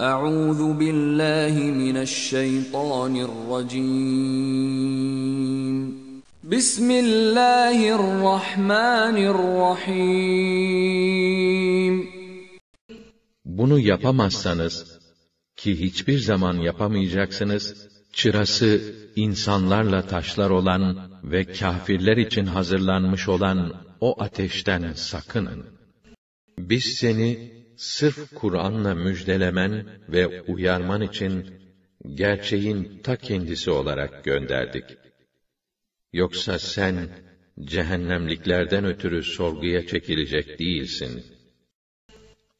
Euzu billahi mineşşeytanirracim. Bismillahirrahmanirrahim. Bunu yapamazsanız ki hiçbir zaman yapamayacaksınız, çırası insanlarla taşlar olan ve kâfirler için hazırlanmış olan o ateşten sakının. Biz seni sırf Kur'an'la müjdelemen ve uyarman için gerçeğin ta kendisi olarak gönderdik. Yoksa sen cehennemliklerden ötürü sorguya çekilecek değilsin.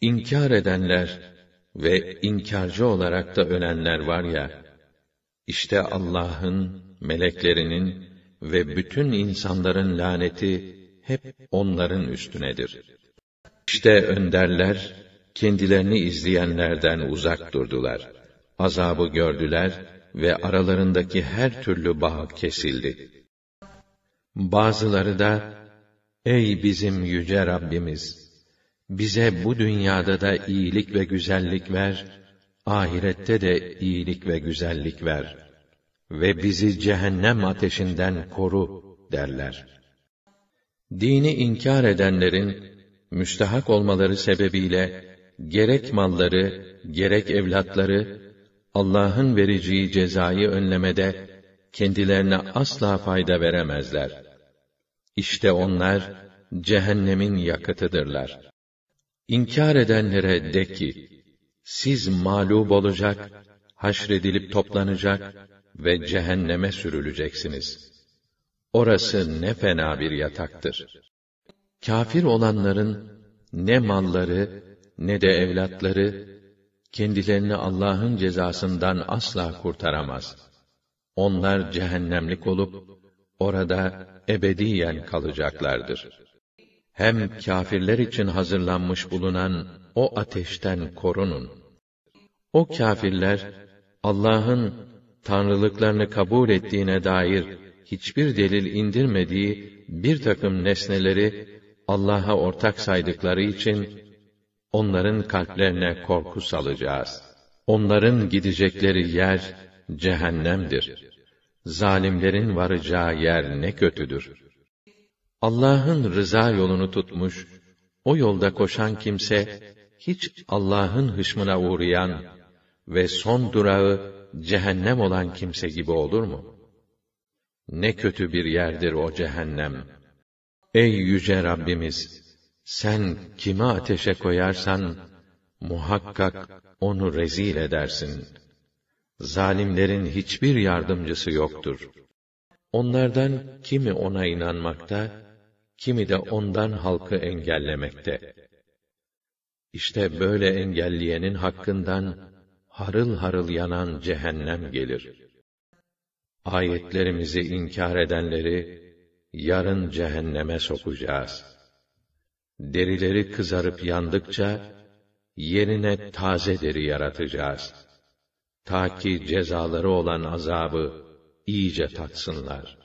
İnkar edenler ve inkarcı olarak da ölenler var ya, işte Allah'ın, meleklerinin ve bütün insanların laneti hep onların üstünedir. İşte önderler kendilerini izleyenlerden uzak durdular. Azabı gördüler ve aralarındaki her türlü bağ kesildi. Bazıları da, Ey bizim yüce Rabbimiz! Bize bu dünyada da iyilik ve güzellik ver, ahirette de iyilik ve güzellik ver. Ve bizi cehennem ateşinden koru, derler. Dini inkar edenlerin, müstehak olmaları sebebiyle, gerek malları, gerek evlatları, Allah'ın vereceği cezayı önlemede, kendilerine asla fayda veremezler. İşte onlar, cehennemin yakıtıdırlar. İnkar edenlere de ki, siz mağlup olacak, haşredilip toplanacak ve cehenneme sürüleceksiniz. Orası ne fena bir yataktır. Kafir olanların ne malları ne de evlatları kendilerini Allah'ın cezasından asla kurtaramaz. Onlar cehennemlik olup orada ebediyen kalacaklardır. Hem kafirler için hazırlanmış bulunan o ateşten korunun. O kafirler Allah'ın tanrılıklarını kabul ettiğine dair hiçbir delil indirmediği bir takım nesneleri Allah'a ortak saydıkları için onların kalplerine korku salacağız. Onların gidecekleri yer cehennemdir. Zalimlerin varacağı yer ne kötüdür. Allah'ın rıza yolunu tutmuş, o yolda koşan kimse hiç Allah'ın hışmına uğrayan ve son durağı cehennem olan kimse gibi olur mu? Ne kötü bir yerdir o cehennem. Ey yüce Rabbimiz, sen kimi ateşe koyarsan, muhakkak onu rezil edersin. Zalimlerin hiçbir yardımcısı yoktur. Onlardan kimi ona inanmakta, kimi de ondan halkı engellemekte. İşte böyle engelleyenin hakkından harıl harıl yanan cehennem gelir. Ayetlerimizi inkar edenleri yarın cehenneme sokacağız.'' Derileri kızarıp yandıkça, yerine taze deri yaratacağız. Ta ki cezaları olan azabı iyice tatsınlar.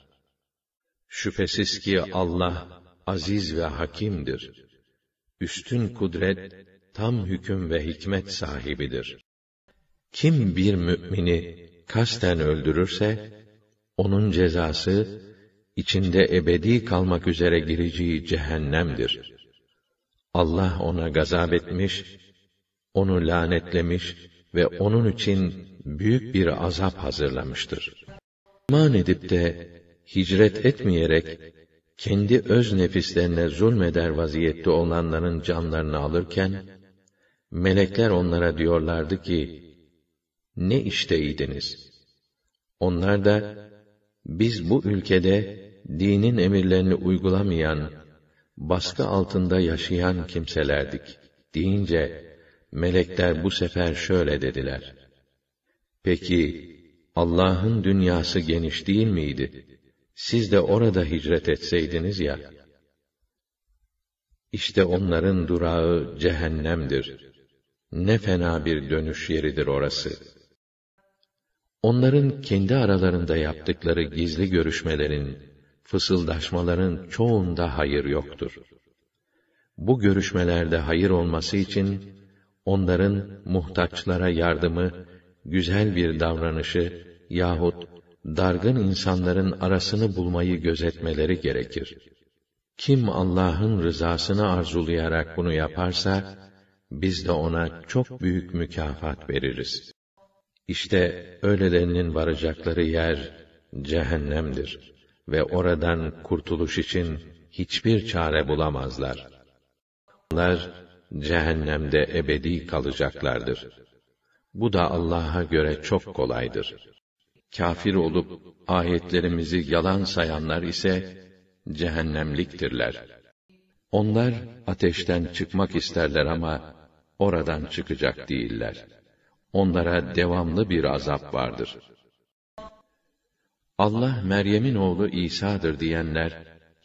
Şüphesiz ki Allah aziz ve hakimdir. Üstün kudret, tam hüküm ve hikmet sahibidir. Kim bir mümini kasten öldürürse, onun cezası, içinde ebedi kalmak üzere gireceği cehennemdir.'' Allah ona gazap etmiş, onu lanetlemiş ve onun için büyük bir azap hazırlamıştır. İman edip de hicret etmeyerek kendi öz nefislerine zulmeder vaziyette olanların canlarını alırken melekler onlara diyorlardı ki ne işteydiniz? Onlar da biz bu ülkede dinin emirlerini uygulamayan baskı altında yaşayan kimselerdik deyince melekler bu sefer şöyle dediler. Peki Allah'ın dünyası geniş değil miydi? Siz de orada hicret etseydiniz ya. İşte onların durağı cehennemdir. Ne fena bir dönüş yeridir orası. Onların kendi aralarında yaptıkları gizli görüşmelerin fısıldaşmaların çoğunda hayır yoktur. Bu görüşmelerde hayır olması için onların muhtaçlara yardımı, güzel bir davranışı yahut dargın insanların arasını bulmayı gözetmeleri gerekir. Kim Allah'ın rızasını arzulayarak bunu yaparsa biz de ona çok büyük mükafat veririz. İşte öylelerinin varacakları yer cehennemdir.'' ve oradan kurtuluş için hiçbir çare bulamazlar. Onlar cehennemde ebedi kalacaklardır. Bu da Allah'a göre çok kolaydır. Kafir olup ayetlerimizi yalan sayanlar ise cehennemliktirler. Onlar ateşten çıkmak isterler ama oradan çıkacak değiller. Onlara devamlı bir azap vardır.'' Allah Meryem'in oğlu İsa'dır diyenler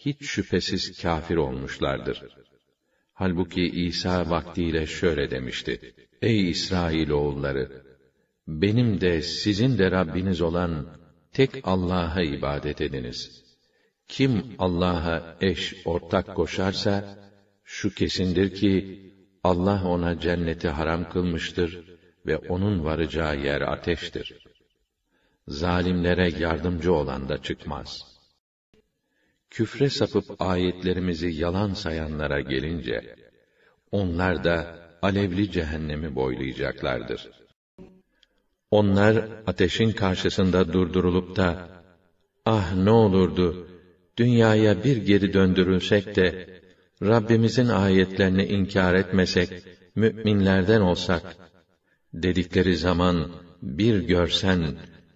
hiç şüphesiz kafir olmuşlardır. Halbuki İsa vaktiyle şöyle demişti: Ey İsrail oğulları, benim de sizin de Rabbiniz olan tek Allah'a ibadet ediniz. Kim Allah'a eş ortak koşarsa şu kesindir ki Allah ona cenneti haram kılmıştır ve onun varacağı yer ateştir zalimlere yardımcı olan da çıkmaz. Küfre sapıp ayetlerimizi yalan sayanlara gelince, onlar da alevli cehennemi boylayacaklardır. Onlar ateşin karşısında durdurulup da, ah ne olurdu, dünyaya bir geri döndürülsek de, Rabbimizin ayetlerini inkar etmesek, müminlerden olsak, dedikleri zaman, bir görsen,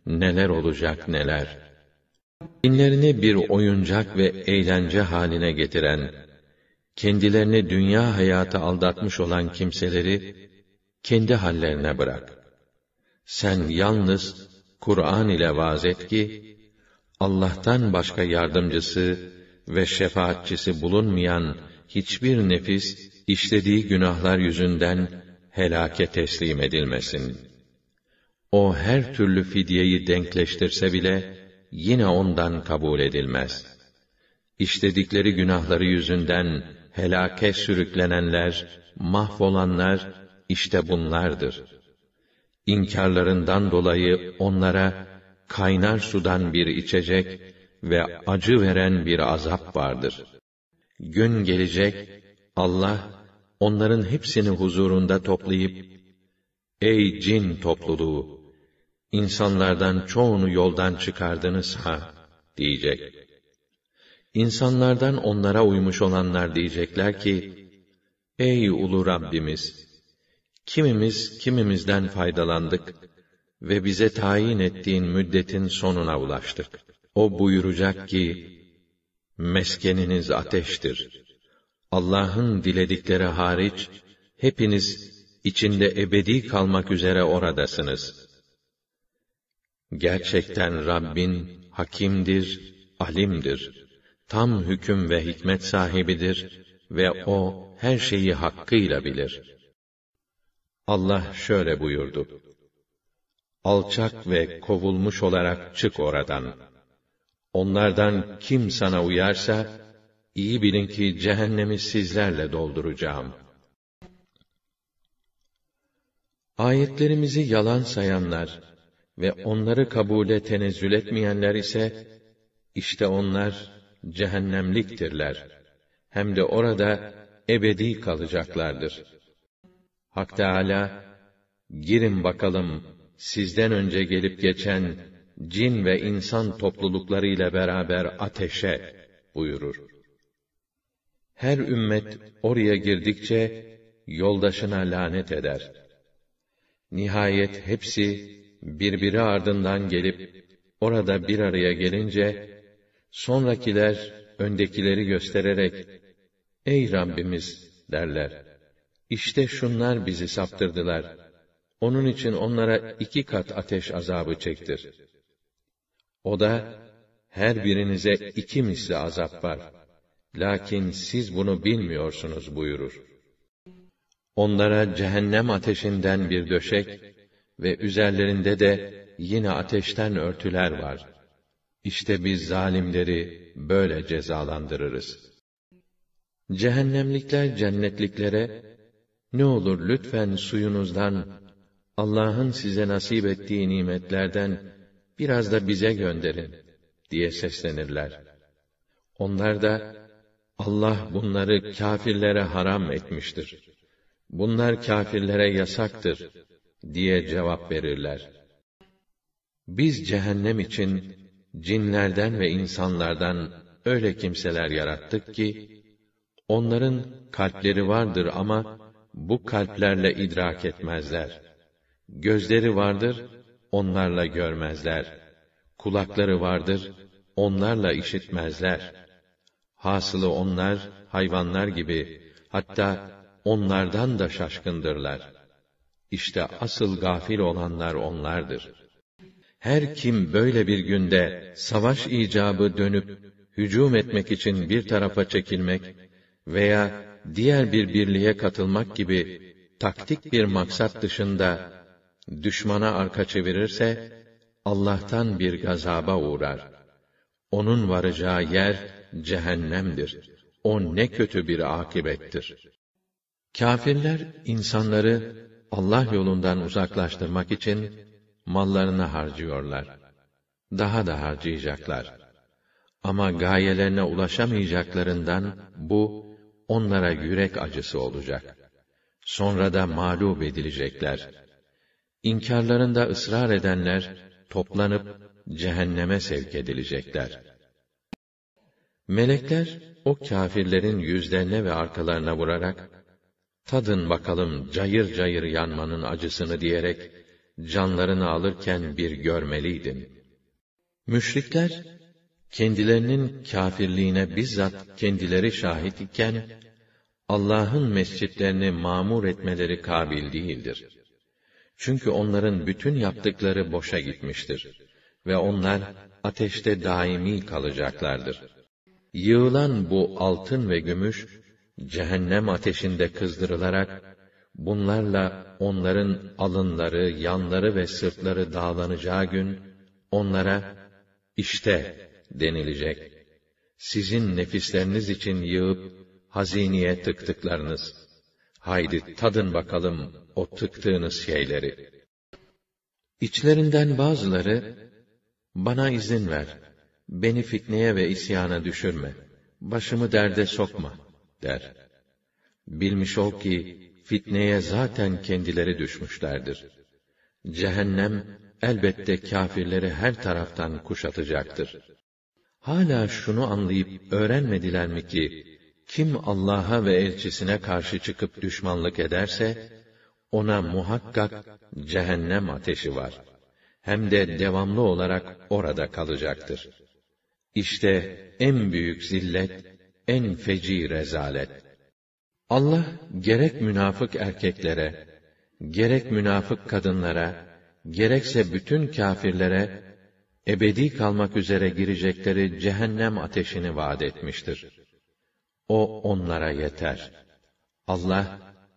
neler olacak neler. Dinlerini bir oyuncak ve eğlence haline getiren, kendilerini dünya hayatı aldatmış olan kimseleri, kendi hallerine bırak. Sen yalnız Kur'an ile vaaz et ki, Allah'tan başka yardımcısı ve şefaatçisi bulunmayan hiçbir nefis, işlediği günahlar yüzünden helake teslim edilmesin.'' O her türlü fidyeyi denkleştirse bile yine ondan kabul edilmez. İşledikleri günahları yüzünden helake sürüklenenler, mahvolanlar işte bunlardır. İnkarlarından dolayı onlara kaynar sudan bir içecek ve acı veren bir azap vardır. Gün gelecek Allah onların hepsini huzurunda toplayıp ey cin topluluğu insanlardan çoğunu yoldan çıkardınız ha, diyecek. İnsanlardan onlara uymuş olanlar diyecekler ki, Ey ulu Rabbimiz! Kimimiz kimimizden faydalandık ve bize tayin ettiğin müddetin sonuna ulaştık. O buyuracak ki, Meskeniniz ateştir. Allah'ın diledikleri hariç, hepiniz içinde ebedi kalmak üzere oradasınız.'' Gerçekten Rabbin hakimdir, alimdir. Tam hüküm ve hikmet sahibidir ve o her şeyi hakkıyla bilir. Allah şöyle buyurdu: Alçak ve kovulmuş olarak çık oradan. Onlardan kim sana uyarsa iyi bilin ki cehennemi sizlerle dolduracağım. Ayetlerimizi yalan sayanlar ve onları kabule tenezzül etmeyenler ise, işte onlar cehennemliktirler. Hem de orada ebedi kalacaklardır. Hak Teâlâ, girin bakalım, sizden önce gelip geçen cin ve insan topluluklarıyla beraber ateşe buyurur. Her ümmet oraya girdikçe yoldaşına lanet eder. Nihayet hepsi birbiri ardından gelip orada bir araya gelince sonrakiler öndekileri göstererek ey Rabbimiz derler. İşte şunlar bizi saptırdılar. Onun için onlara iki kat ateş azabı çektir. O da her birinize iki misli azap var. Lakin siz bunu bilmiyorsunuz buyurur. Onlara cehennem ateşinden bir döşek ve üzerlerinde de yine ateşten örtüler var. İşte biz zalimleri böyle cezalandırırız. Cehennemlikler cennetliklere ne olur lütfen suyunuzdan Allah'ın size nasip ettiği nimetlerden biraz da bize gönderin diye seslenirler. Onlar da Allah bunları kâfirlere haram etmiştir. Bunlar kâfirlere yasaktır diye cevap verirler. Biz cehennem için cinlerden ve insanlardan öyle kimseler yarattık ki onların kalpleri vardır ama bu kalplerle idrak etmezler. Gözleri vardır, onlarla görmezler. Kulakları vardır, onlarla işitmezler. Hasılı onlar hayvanlar gibi hatta onlardan da şaşkındırlar. İşte asıl gafil olanlar onlardır. Her kim böyle bir günde savaş icabı dönüp hücum etmek için bir tarafa çekilmek veya diğer bir birliğe katılmak gibi taktik bir maksat dışında düşmana arka çevirirse Allah'tan bir gazaba uğrar. Onun varacağı yer cehennemdir. O ne kötü bir akibettir. Kafirler insanları Allah yolundan uzaklaştırmak için mallarını harcıyorlar. Daha da harcayacaklar. Ama gayelerine ulaşamayacaklarından bu onlara yürek acısı olacak. Sonra da mağlup edilecekler. İnkarlarında ısrar edenler toplanıp cehenneme sevk edilecekler. Melekler o kâfirlerin yüzlerine ve arkalarına vurarak tadın bakalım cayır cayır yanmanın acısını diyerek, canlarını alırken bir görmeliydin. Müşrikler, kendilerinin kâfirliğine bizzat kendileri şahit iken, Allah'ın mescitlerini mamur etmeleri kabil değildir. Çünkü onların bütün yaptıkları boşa gitmiştir. Ve onlar ateşte daimi kalacaklardır. Yığılan bu altın ve gümüş, cehennem ateşinde kızdırılarak, bunlarla onların alınları, yanları ve sırtları dağlanacağı gün, onlara, işte denilecek. Sizin nefisleriniz için yığıp, hazineye tıktıklarınız. Haydi tadın bakalım o tıktığınız şeyleri. İçlerinden bazıları, bana izin ver, beni fitneye ve isyana düşürme, başımı derde sokma.'' der. Bilmiş ol ki, fitneye zaten kendileri düşmüşlerdir. Cehennem, elbette kâfirleri her taraftan kuşatacaktır. Hala şunu anlayıp öğrenmediler mi ki, kim Allah'a ve elçisine karşı çıkıp düşmanlık ederse, ona muhakkak cehennem ateşi var. Hem de devamlı olarak orada kalacaktır. İşte en büyük zillet, en feci rezalet. Allah gerek münafık erkeklere, gerek münafık kadınlara, gerekse bütün kafirlere ebedi kalmak üzere girecekleri cehennem ateşini vaat etmiştir. O onlara yeter. Allah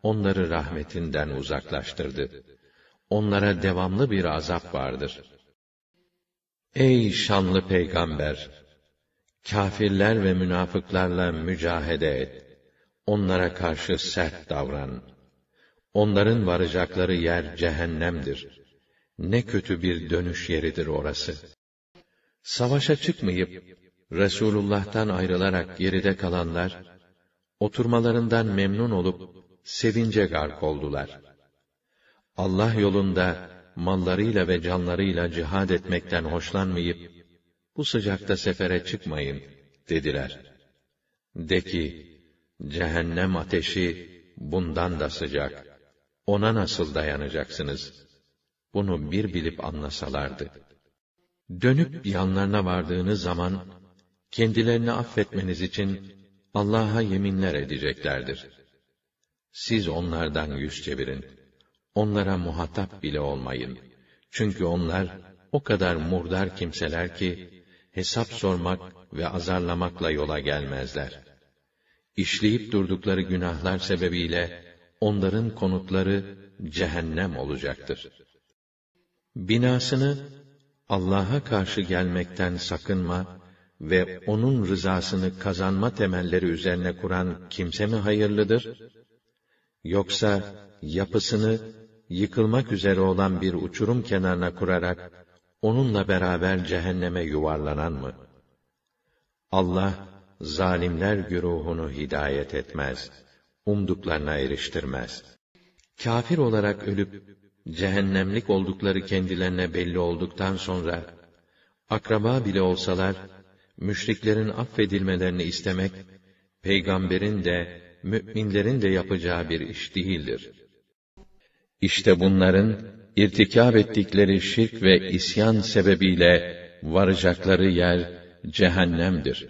onları rahmetinden uzaklaştırdı. Onlara devamlı bir azap vardır. Ey şanlı peygamber, Kafirler ve münafıklarla mücahede et. Onlara karşı sert davran. Onların varacakları yer cehennemdir. Ne kötü bir dönüş yeridir orası. Savaşa çıkmayıp Resulullah'tan ayrılarak geride kalanlar oturmalarından memnun olup sevince gark oldular. Allah yolunda mallarıyla ve canlarıyla cihad etmekten hoşlanmayıp bu sıcakta sefere çıkmayın, dediler. De ki, cehennem ateşi bundan da sıcak. Ona nasıl dayanacaksınız? Bunu bir bilip anlasalardı. Dönüp yanlarına vardığınız zaman, kendilerini affetmeniz için Allah'a yeminler edeceklerdir. Siz onlardan yüz çevirin. Onlara muhatap bile olmayın. Çünkü onlar, o kadar murdar kimseler ki, hesap sormak ve azarlamakla yola gelmezler. İşleyip durdukları günahlar sebebiyle onların konutları cehennem olacaktır. Binasını Allah'a karşı gelmekten sakınma ve onun rızasını kazanma temelleri üzerine kuran kimse mi hayırlıdır? Yoksa yapısını yıkılmak üzere olan bir uçurum kenarına kurarak onunla beraber cehenneme yuvarlanan mı? Allah, zalimler güruhunu hidayet etmez, umduklarına eriştirmez. Kafir olarak ölüp, cehennemlik oldukları kendilerine belli olduktan sonra, akraba bile olsalar, müşriklerin affedilmelerini istemek, peygamberin de, mü'minlerin de yapacağı bir iş değildir. İşte bunların, irtikab ettikleri şirk ve isyan sebebiyle varacakları yer cehennemdir.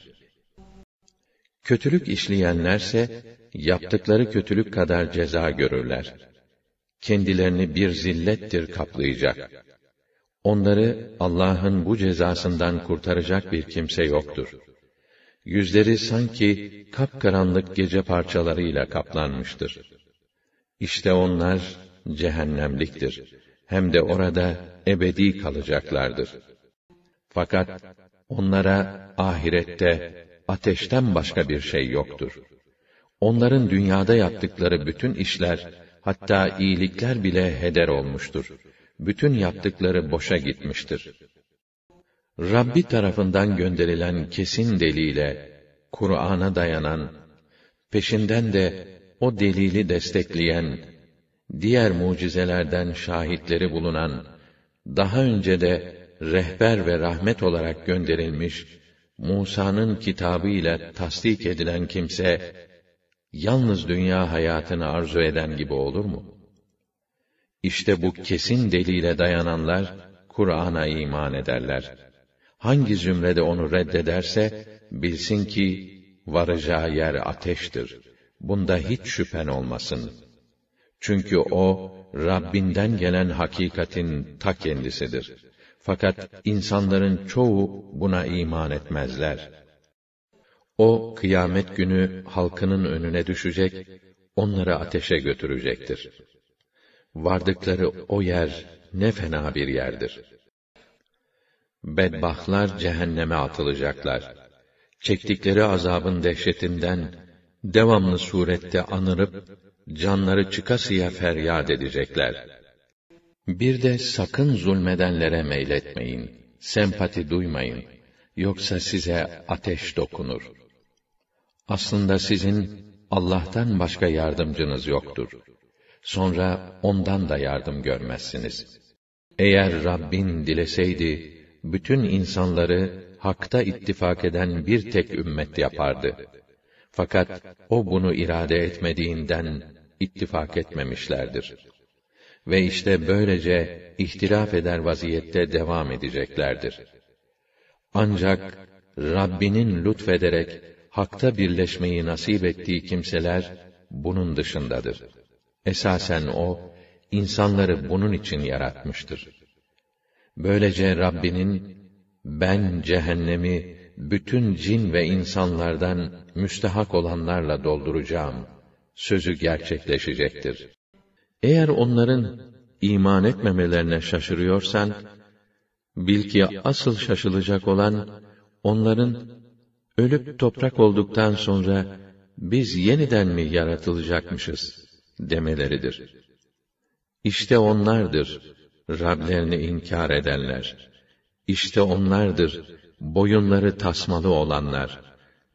Kötülük işleyenlerse yaptıkları kötülük kadar ceza görürler. Kendilerini bir zillettir kaplayacak. Onları Allah'ın bu cezasından kurtaracak bir kimse yoktur. Yüzleri sanki kapkaranlık gece parçalarıyla kaplanmıştır. İşte onlar cehennemliktir hem de orada ebedi kalacaklardır. Fakat onlara ahirette ateşten başka bir şey yoktur. Onların dünyada yaptıkları bütün işler, hatta iyilikler bile heder olmuştur. Bütün yaptıkları boşa gitmiştir. Rabbi tarafından gönderilen kesin deliyle, Kur'an'a dayanan, peşinden de o delili destekleyen diğer mucizelerden şahitleri bulunan, daha önce de rehber ve rahmet olarak gönderilmiş Musa'nın kitabı ile tasdik edilen kimse yalnız dünya hayatını arzu eden gibi olur mu? İşte bu kesin delile dayananlar Kur'an'a iman ederler. Hangi zümrede onu reddederse bilsin ki varacağı yer ateştir. Bunda hiç şüphen olmasın.'' Çünkü o, Rabbinden gelen hakikatin ta kendisidir. Fakat insanların çoğu buna iman etmezler. O, kıyamet günü halkının önüne düşecek, onları ateşe götürecektir. Vardıkları o yer, ne fena bir yerdir. Bedbahtlar cehenneme atılacaklar. Çektikleri azabın dehşetinden, devamlı surette anırıp, canları çıkasıya feryat edecekler. Bir de sakın zulmedenlere meyletmeyin, sempati duymayın. Yoksa size ateş dokunur. Aslında sizin Allah'tan başka yardımcınız yoktur. Sonra ondan da yardım görmezsiniz. Eğer Rabbin dileseydi, bütün insanları hakta ittifak eden bir tek ümmet yapardı. Fakat o bunu irade etmediğinden ittifak etmemişlerdir. Ve işte böylece ihtilaf eder vaziyette devam edeceklerdir. Ancak Rabbinin lütfederek hakta birleşmeyi nasip ettiği kimseler bunun dışındadır. Esasen o insanları bunun için yaratmıştır. Böylece Rabbinin ben cehennemi bütün cin ve insanlardan müstehak olanlarla dolduracağım sözü gerçekleşecektir. Eğer onların iman etmemelerine şaşırıyorsan, bil ki asıl şaşılacak olan, onların ölüp toprak olduktan sonra, biz yeniden mi yaratılacakmışız demeleridir. İşte onlardır Rablerini inkar edenler. İşte onlardır boyunları tasmalı olanlar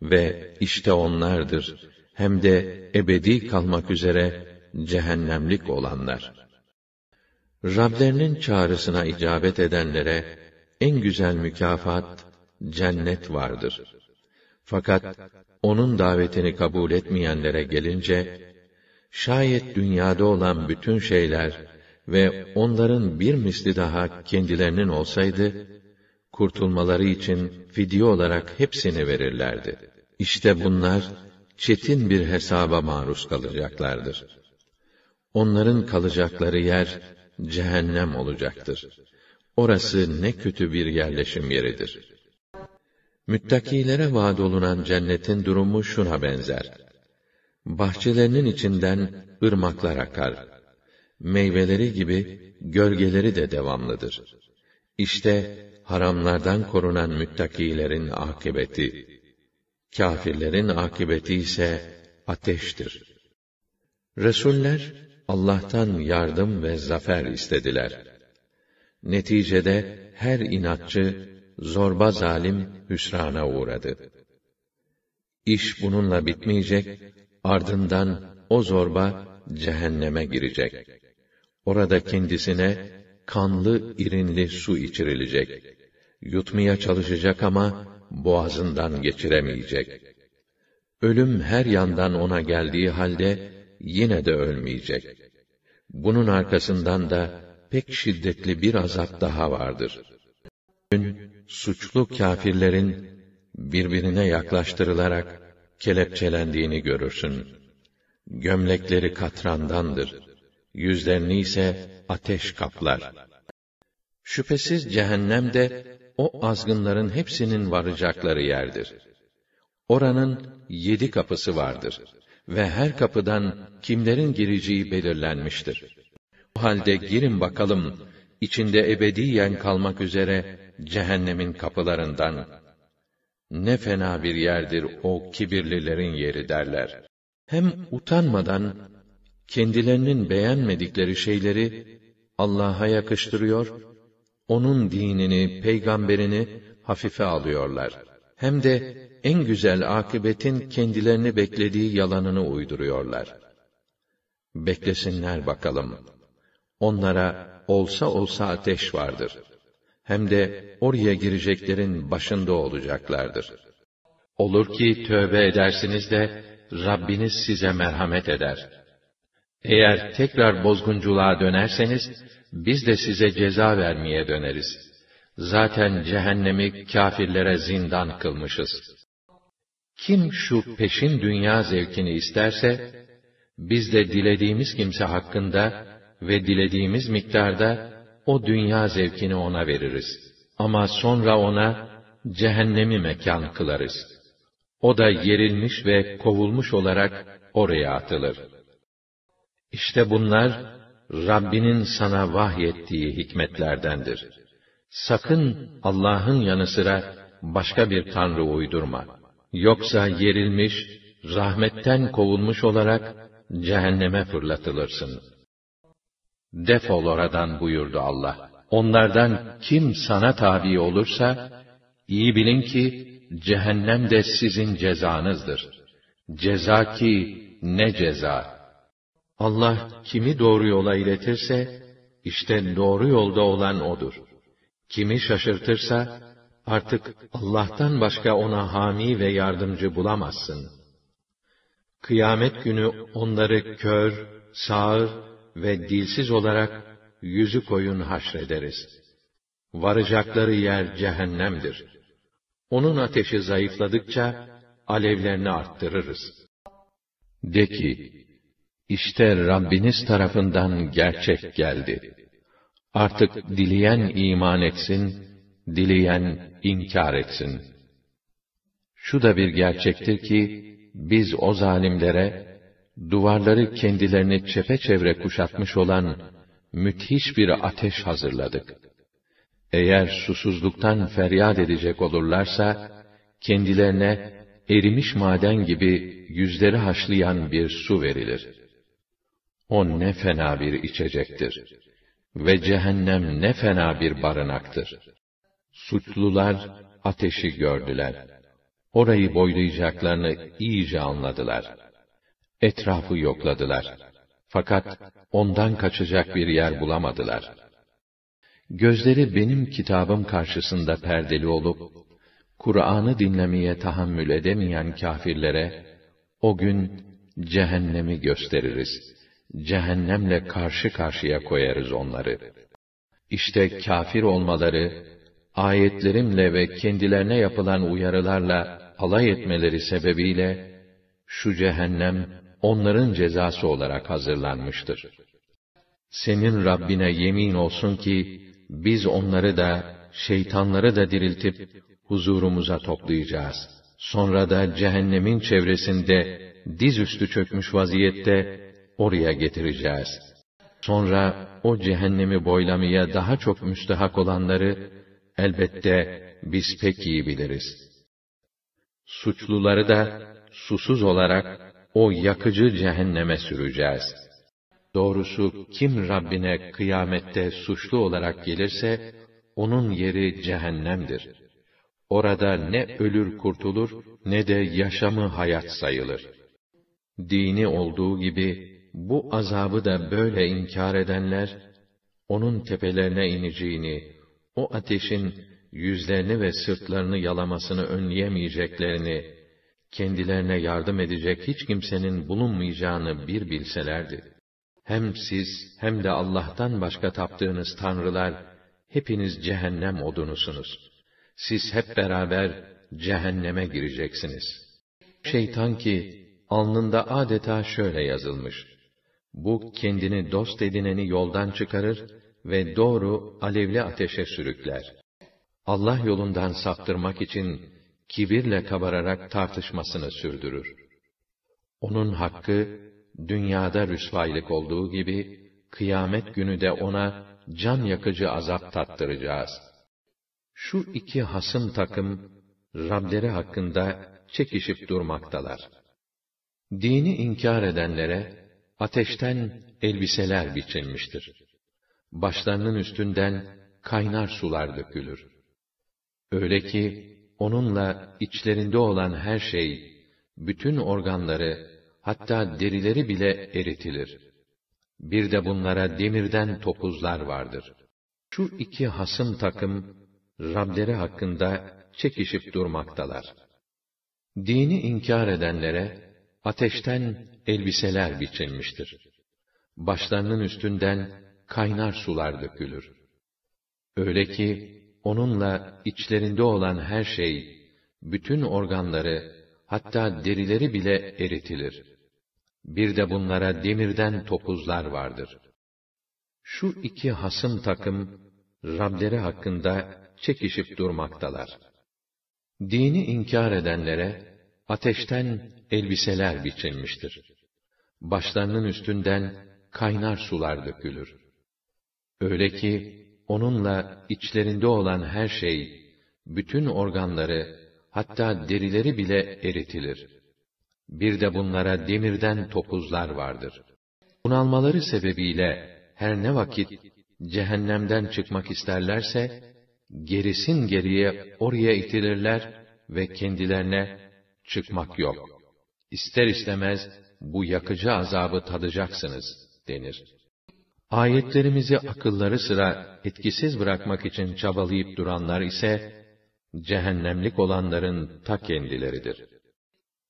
ve işte onlardır hem de ebedi kalmak üzere cehennemlik olanlar. Rablerinin çağrısına icabet edenlere en güzel mükafat cennet vardır. Fakat onun davetini kabul etmeyenlere gelince şayet dünyada olan bütün şeyler ve onların bir misli daha kendilerinin olsaydı kurtulmaları için fidye olarak hepsini verirlerdi. İşte bunlar çetin bir hesaba maruz kalacaklardır. Onların kalacakları yer cehennem olacaktır. Orası ne kötü bir yerleşim yeridir. Müttakilere vaad olunan cennetin durumu şuna benzer. Bahçelerinin içinden ırmaklar akar. Meyveleri gibi gölgeleri de devamlıdır. İşte haramlardan korunan müttakilerin akıbeti Kafirlerin akibeti ise ateştir. Resuller Allah'tan yardım ve zafer istediler. Neticede her inatçı, zorba zalim hüsrana uğradı. İş bununla bitmeyecek, ardından o zorba cehenneme girecek. Orada kendisine kanlı irinli su içirilecek. Yutmaya çalışacak ama boğazından geçiremeyecek. Ölüm her yandan ona geldiği halde yine de ölmeyecek. Bunun arkasından da pek şiddetli bir azap daha vardır. Gün suçlu kâfirlerin birbirine yaklaştırılarak kelepçelendiğini görürsün. Gömlekleri katrandandır. Yüzlerini ise ateş kaplar. Şüphesiz cehennem de o azgınların hepsinin varacakları yerdir. Oranın yedi kapısı vardır ve her kapıdan kimlerin gireceği belirlenmiştir. O halde girin bakalım, içinde ebediyen kalmak üzere cehennemin kapılarından. Ne fena bir yerdir o kibirlilerin yeri derler. Hem utanmadan, kendilerinin beğenmedikleri şeyleri Allah'a yakıştırıyor, onun dinini, peygamberini hafife alıyorlar. Hem de en güzel akıbetin kendilerini beklediği yalanını uyduruyorlar. Beklesinler bakalım. Onlara olsa olsa ateş vardır. Hem de oraya gireceklerin başında olacaklardır. Olur ki tövbe edersiniz de Rabbiniz size merhamet eder. Eğer tekrar bozgunculuğa dönerseniz biz de size ceza vermeye döneriz. Zaten cehennemi kafirlere zindan kılmışız. Kim şu peşin dünya zevkini isterse, biz de dilediğimiz kimse hakkında ve dilediğimiz miktarda o dünya zevkini ona veririz. Ama sonra ona cehennemi mekan kılarız. O da yerilmiş ve kovulmuş olarak oraya atılır. İşte bunlar Rabbinin sana vahyettiği hikmetlerdendir. Sakın Allah'ın yanı sıra başka bir tanrı uydurma. Yoksa yerilmiş, rahmetten kovulmuş olarak cehenneme fırlatılırsın. Defol oradan buyurdu Allah. Onlardan kim sana tabi olursa, iyi bilin ki cehennem de sizin cezanızdır. Ceza ki ne ceza! Allah kimi doğru yola iletirse, işte doğru yolda olan odur. Kimi şaşırtırsa, artık Allah'tan başka ona hami ve yardımcı bulamazsın. Kıyamet günü onları kör, sağır ve dilsiz olarak yüzü koyun haşrederiz. Varacakları yer cehennemdir. Onun ateşi zayıfladıkça, alevlerini arttırırız. De ki, işte Rabbiniz tarafından gerçek geldi. Artık dileyen iman etsin, dileyen inkar etsin. Şu da bir gerçektir ki, biz o zalimlere, duvarları kendilerini çepeçevre kuşatmış olan müthiş bir ateş hazırladık. Eğer susuzluktan feryat edecek olurlarsa, kendilerine erimiş maden gibi yüzleri haşlayan bir su verilir.'' O ne fena bir içecektir. Ve cehennem ne fena bir barınaktır. Suçlular ateşi gördüler. Orayı boylayacaklarını iyice anladılar. Etrafı yokladılar. Fakat ondan kaçacak bir yer bulamadılar. Gözleri benim kitabım karşısında perdeli olup, Kur'an'ı dinlemeye tahammül edemeyen kafirlere, o gün cehennemi gösteririz.'' cehennemle karşı karşıya koyarız onları. İşte kafir olmaları, ayetlerimle ve kendilerine yapılan uyarılarla alay etmeleri sebebiyle, şu cehennem onların cezası olarak hazırlanmıştır. Senin Rabbine yemin olsun ki, biz onları da, şeytanları da diriltip, huzurumuza toplayacağız. Sonra da cehennemin çevresinde, dizüstü çökmüş vaziyette, oraya getireceğiz. Sonra o cehennemi boylamaya daha çok müstehak olanları elbette biz pek iyi biliriz. Suçluları da susuz olarak o yakıcı cehenneme süreceğiz. Doğrusu kim Rabbine kıyamette suçlu olarak gelirse onun yeri cehennemdir. Orada ne ölür kurtulur ne de yaşamı hayat sayılır. Dini olduğu gibi bu azabı da böyle inkar edenler, onun tepelerine ineceğini, o ateşin yüzlerini ve sırtlarını yalamasını önleyemeyeceklerini, kendilerine yardım edecek hiç kimsenin bulunmayacağını bir bilselerdi. Hem siz hem de Allah'tan başka taptığınız tanrılar, hepiniz cehennem odunusunuz. Siz hep beraber cehenneme gireceksiniz. Şeytan ki, alnında adeta şöyle yazılmış. Bu kendini dost edineni yoldan çıkarır ve doğru alevli ateşe sürükler. Allah yolundan saptırmak için kibirle kabararak tartışmasını sürdürür. Onun hakkı dünyada rüsvaylık olduğu gibi kıyamet günü de ona can yakıcı azap tattıracağız. Şu iki hasım takım Rableri hakkında çekişip durmaktalar. Dini inkar edenlere Ateşten elbiseler biçilmiştir. Başlarının üstünden kaynar sular dökülür. Öyle ki onunla içlerinde olan her şey, bütün organları, hatta derileri bile eritilir. Bir de bunlara demirden topuzlar vardır. Şu iki hasım takım, Rableri hakkında çekişip durmaktalar. Dini inkar edenlere, ateşten elbiseler biçilmiştir. Başlarının üstünden kaynar sular dökülür. Öyle ki onunla içlerinde olan her şey, bütün organları, hatta derileri bile eritilir. Bir de bunlara demirden topuzlar vardır. Şu iki hasım takım, Rableri hakkında çekişip durmaktalar. Dini inkar edenlere, ateşten elbiseler biçilmiştir. Başlarının üstünden kaynar sular dökülür. Öyle ki onunla içlerinde olan her şey, bütün organları, hatta derileri bile eritilir. Bir de bunlara demirden topuzlar vardır. Bunalmaları sebebiyle her ne vakit cehennemden çıkmak isterlerse, gerisin geriye oraya itilirler ve kendilerine çıkmak yok. İster istemez bu yakıcı azabı tadacaksınız denir. Ayetlerimizi akılları sıra etkisiz bırakmak için çabalayıp duranlar ise cehennemlik olanların ta kendileridir.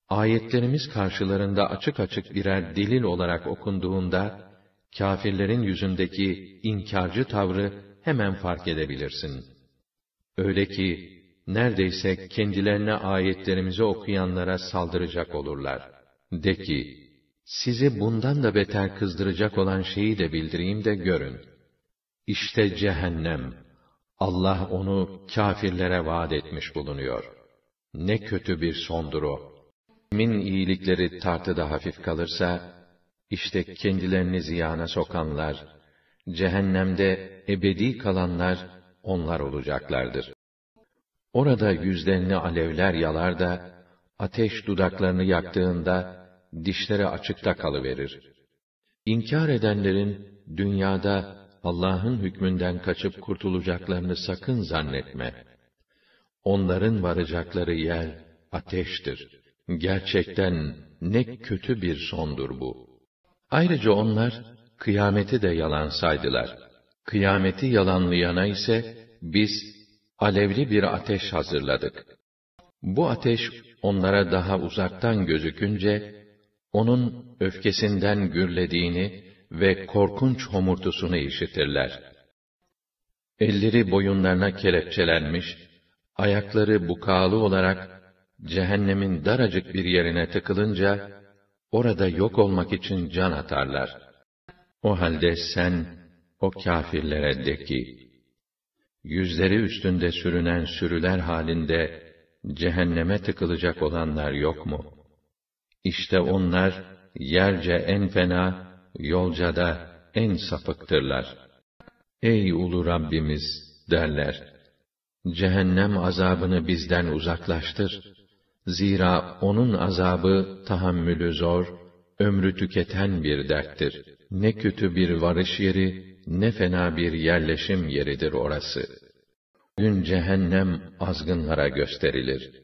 Ayetlerimiz karşılarında açık açık birer delil olarak okunduğunda kâfirlerin yüzündeki inkarcı tavrı hemen fark edebilirsin. Öyle ki neredeyse kendilerine ayetlerimizi okuyanlara saldıracak olurlar. De ki, sizi bundan da beter kızdıracak olan şeyi de bildireyim de görün. İşte cehennem. Allah onu kafirlere vaat etmiş bulunuyor. Ne kötü bir sondur o. Min iyilikleri tartıda hafif kalırsa, işte kendilerini ziyana sokanlar, cehennemde ebedi kalanlar onlar olacaklardır. Orada yüzlerini alevler yalar da, ateş dudaklarını yaktığında, dişleri açıkta kalıverir. İnkar edenlerin, dünyada Allah'ın hükmünden kaçıp kurtulacaklarını sakın zannetme. Onların varacakları yer, ateştir. Gerçekten ne kötü bir sondur bu. Ayrıca onlar, kıyameti de yalan saydılar. Kıyameti yalanlayana ise, biz alevli bir ateş hazırladık. Bu ateş onlara daha uzaktan gözükünce, onun öfkesinden gürlediğini ve korkunç homurtusunu işitirler. Elleri boyunlarına kelepçelenmiş, ayakları bukalı olarak cehennemin daracık bir yerine tıkılınca, orada yok olmak için can atarlar. O halde sen, o kâfirlere de ki, yüzleri üstünde sürünen sürüler halinde cehenneme tıkılacak olanlar yok mu? İşte onlar yerce en fena, yolca da en sapıktırlar. Ey ulu Rabbimiz derler. Cehennem azabını bizden uzaklaştır. Zira onun azabı tahammülü zor, ömrü tüketen bir derttir. Ne kötü bir varış yeri, ne fena bir yerleşim yeridir orası. Gün cehennem azgınlara gösterilir.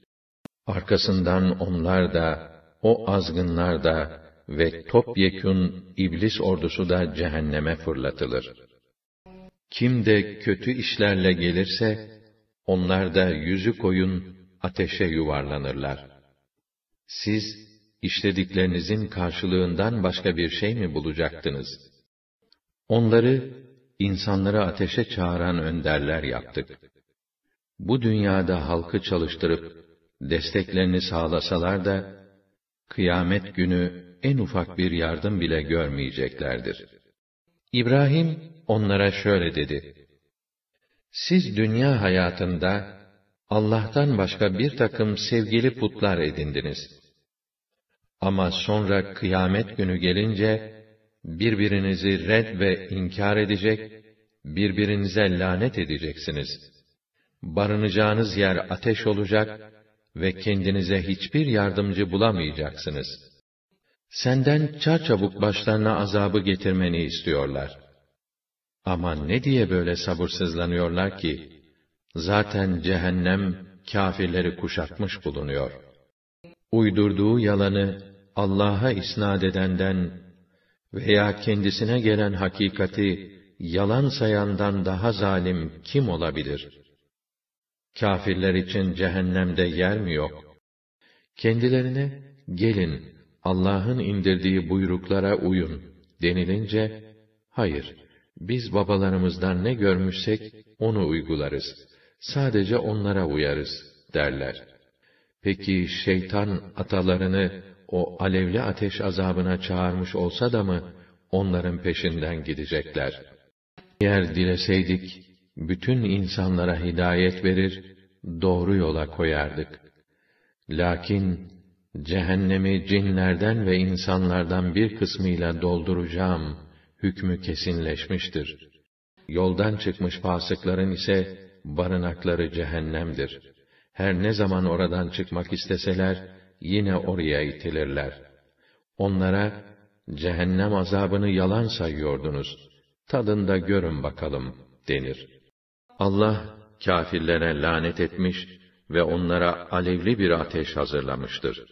Arkasından onlar da, o azgınlar da ve topyekün iblis ordusu da cehenneme fırlatılır. Kim de kötü işlerle gelirse, onlar da yüzü koyun ateşe yuvarlanırlar. Siz, işlediklerinizin karşılığından başka bir şey mi bulacaktınız?' Onları insanları ateşe çağıran önderler yaptık. Bu dünyada halkı çalıştırıp desteklerini sağlasalar da kıyamet günü en ufak bir yardım bile görmeyeceklerdir. İbrahim onlara şöyle dedi: Siz dünya hayatında Allah'tan başka bir takım sevgili putlar edindiniz. Ama sonra kıyamet günü gelince birbirinizi red ve inkar edecek, birbirinize lanet edeceksiniz. Barınacağınız yer ateş olacak ve kendinize hiçbir yardımcı bulamayacaksınız. Senden çarçabuk başlarına azabı getirmeni istiyorlar. Ama ne diye böyle sabırsızlanıyorlar ki? Zaten cehennem kâfirleri kuşatmış bulunuyor. Uydurduğu yalanı Allah'a isnat edenden veya kendisine gelen hakikati yalan sayandan daha zalim kim olabilir? Kafirler için cehennemde yer mi yok? Kendilerine gelin Allah'ın indirdiği buyruklara uyun denilince hayır biz babalarımızdan ne görmüşsek onu uygularız. Sadece onlara uyarız derler. Peki şeytan atalarını o alevli ateş azabına çağırmış olsa da mı onların peşinden gidecekler? Eğer dileseydik bütün insanlara hidayet verir, doğru yola koyardık. Lakin cehennemi cinlerden ve insanlardan bir kısmıyla dolduracağım hükmü kesinleşmiştir. Yoldan çıkmış fasıkların ise barınakları cehennemdir. Her ne zaman oradan çıkmak isteseler, yine oraya itilirler. Onlara, cehennem azabını yalan sayıyordunuz. Tadında görün bakalım, denir. Allah, kafirlere lanet etmiş ve onlara alevli bir ateş hazırlamıştır.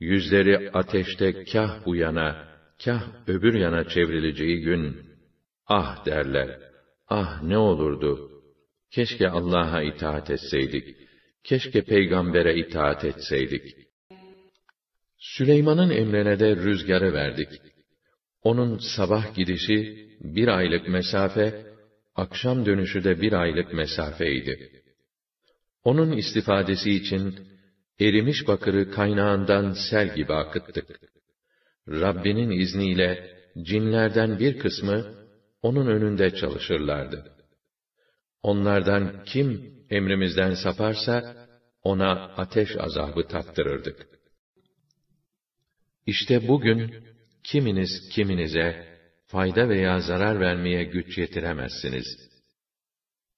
Yüzleri ateşte kah bu yana, kah öbür yana çevrileceği gün, ah derler, ah ne olurdu, keşke Allah'a itaat etseydik.'' Keşke peygambere itaat etseydik. Süleyman'ın emrine de rüzgarı verdik. Onun sabah gidişi bir aylık mesafe, akşam dönüşü de bir aylık mesafeydi. Onun istifadesi için erimiş bakırı kaynağından sel gibi akıttık. Rabbinin izniyle cinlerden bir kısmı onun önünde çalışırlardı. Onlardan kim emrimizden saparsa, ona ateş azabı tattırırdık. İşte bugün, kiminiz kiminize, fayda veya zarar vermeye güç yetiremezsiniz.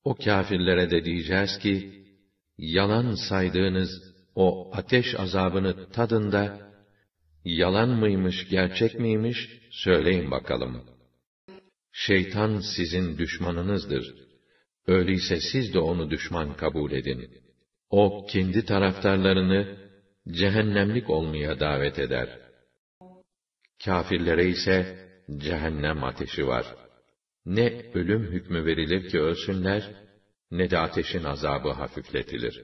O kâfirlere de diyeceğiz ki, yalan saydığınız o ateş azabını tadında, yalan mıymış, gerçek miymiş, söyleyin bakalım. Şeytan sizin düşmanınızdır.'' Öyleyse siz de onu düşman kabul edin. O kendi taraftarlarını cehennemlik olmaya davet eder. Kafirlere ise cehennem ateşi var. Ne ölüm hükmü verilir ki ölsünler, ne de ateşin azabı hafifletilir.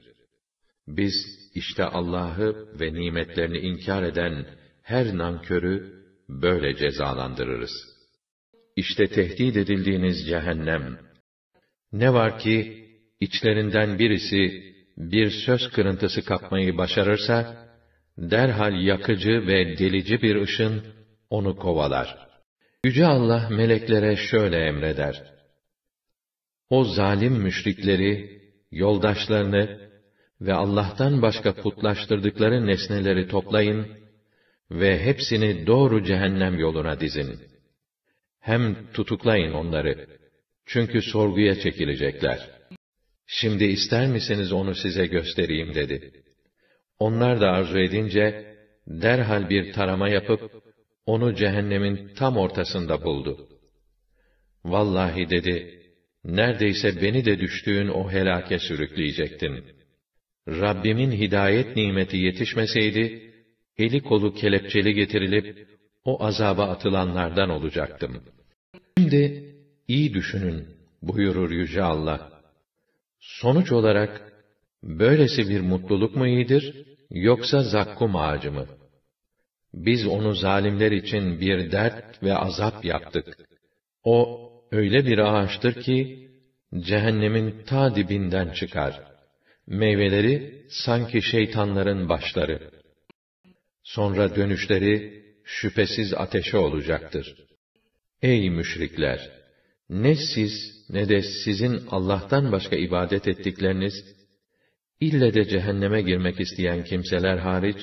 Biz işte Allah'ı ve nimetlerini inkar eden her nankörü böyle cezalandırırız. İşte tehdit edildiğiniz cehennem, ne var ki, içlerinden birisi, bir söz kırıntısı kapmayı başarırsa, derhal yakıcı ve delici bir ışın, onu kovalar. Yüce Allah meleklere şöyle emreder. O zalim müşrikleri, yoldaşlarını ve Allah'tan başka putlaştırdıkları nesneleri toplayın ve hepsini doğru cehennem yoluna dizin. Hem tutuklayın onları.'' Çünkü sorguya çekilecekler. Şimdi ister misiniz onu size göstereyim dedi. Onlar da arzu edince, derhal bir tarama yapıp, onu cehennemin tam ortasında buldu. Vallahi dedi, neredeyse beni de düştüğün o helake sürükleyecektin. Rabbimin hidayet nimeti yetişmeseydi, eli kolu kelepçeli getirilip, o azaba atılanlardan olacaktım. Şimdi, iyi düşünün buyurur Yüce Allah. Sonuç olarak, böylesi bir mutluluk mu iyidir, yoksa zakkum ağacı mı? Biz onu zalimler için bir dert ve azap yaptık. O, öyle bir ağaçtır ki, cehennemin ta dibinden çıkar. Meyveleri, sanki şeytanların başları. Sonra dönüşleri, şüphesiz ateşe olacaktır. Ey müşrikler! Ne siz ne de sizin Allah'tan başka ibadet ettikleriniz, ille de cehenneme girmek isteyen kimseler hariç,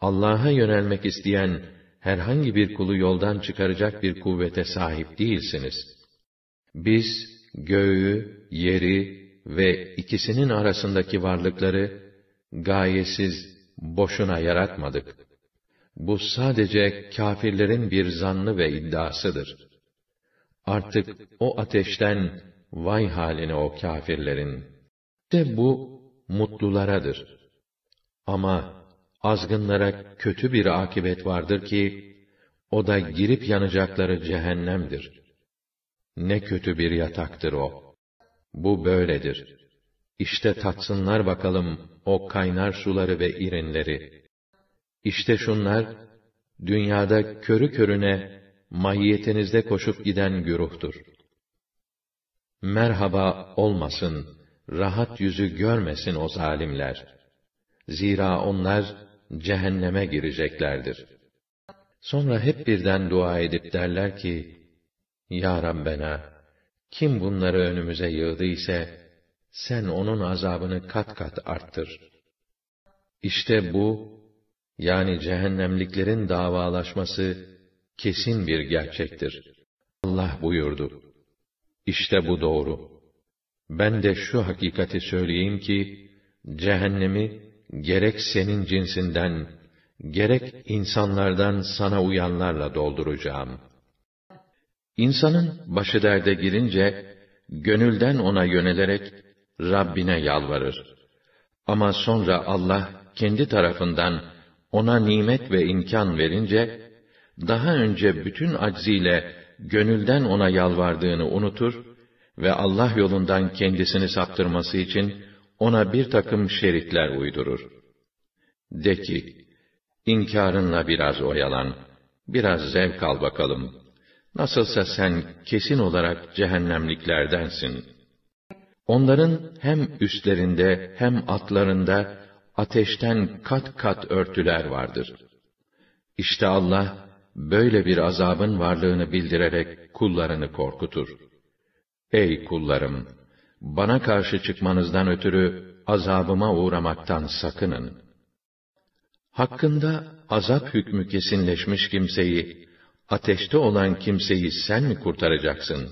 Allah'a yönelmek isteyen herhangi bir kulu yoldan çıkaracak bir kuvvete sahip değilsiniz. Biz göğü, yeri ve ikisinin arasındaki varlıkları gayesiz, boşuna yaratmadık. Bu sadece kâfirlerin bir zannı ve iddiasıdır.'' Artık o ateşten vay haline o kâfirlerin. de bu mutlularadır. Ama azgınlara kötü bir akibet vardır ki o da girip yanacakları cehennemdir. Ne kötü bir yataktır o. Bu böyledir. İşte tatsınlar bakalım o kaynar suları ve irinleri. İşte şunlar dünyada körü körüne mahiyetinizde koşup giden güruhtur. Merhaba olmasın, rahat yüzü görmesin o zalimler. Zira onlar cehenneme gireceklerdir. Sonra hep birden dua edip derler ki, Ya Rabbena, kim bunları önümüze yığdı ise, sen onun azabını kat kat arttır. İşte bu, yani cehennemliklerin davalaşması, kesin bir gerçektir. Allah buyurdu. İşte bu doğru. Ben de şu hakikati söyleyeyim ki, cehennemi gerek senin cinsinden, gerek insanlardan sana uyanlarla dolduracağım. İnsanın başı derde girince, gönülden ona yönelerek Rabbine yalvarır. Ama sonra Allah kendi tarafından ona nimet ve imkan verince, daha önce bütün acziyle gönülden ona yalvardığını unutur ve Allah yolundan kendisini saptırması için ona bir takım şeritler uydurur. De ki, İnkarınla biraz oyalan, biraz zevk al bakalım. Nasılsa sen kesin olarak cehennemliklerdensin. Onların hem üstlerinde hem atlarında ateşten kat kat örtüler vardır. İşte Allah böyle bir azabın varlığını bildirerek kullarını korkutur. Ey kullarım! Bana karşı çıkmanızdan ötürü azabıma uğramaktan sakının. Hakkında azap hükmü kesinleşmiş kimseyi, ateşte olan kimseyi sen mi kurtaracaksın?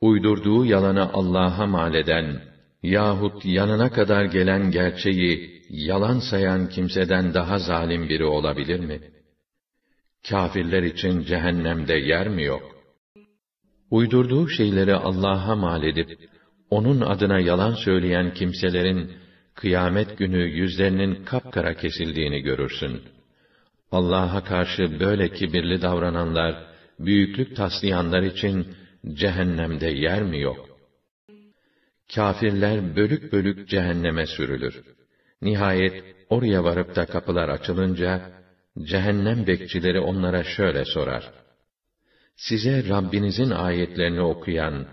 Uydurduğu yalanı Allah'a mal eden, yahut yanına kadar gelen gerçeği yalan sayan kimseden daha zalim biri olabilir mi?' kafirler için cehennemde yer mi yok? Uydurduğu şeyleri Allah'a mal edip, onun adına yalan söyleyen kimselerin, kıyamet günü yüzlerinin kapkara kesildiğini görürsün. Allah'a karşı böyle kibirli davrananlar, büyüklük taslayanlar için cehennemde yer mi yok? Kafirler bölük bölük cehenneme sürülür. Nihayet oraya varıp da kapılar açılınca, cehennem bekçileri onlara şöyle sorar. Size Rabbinizin ayetlerini okuyan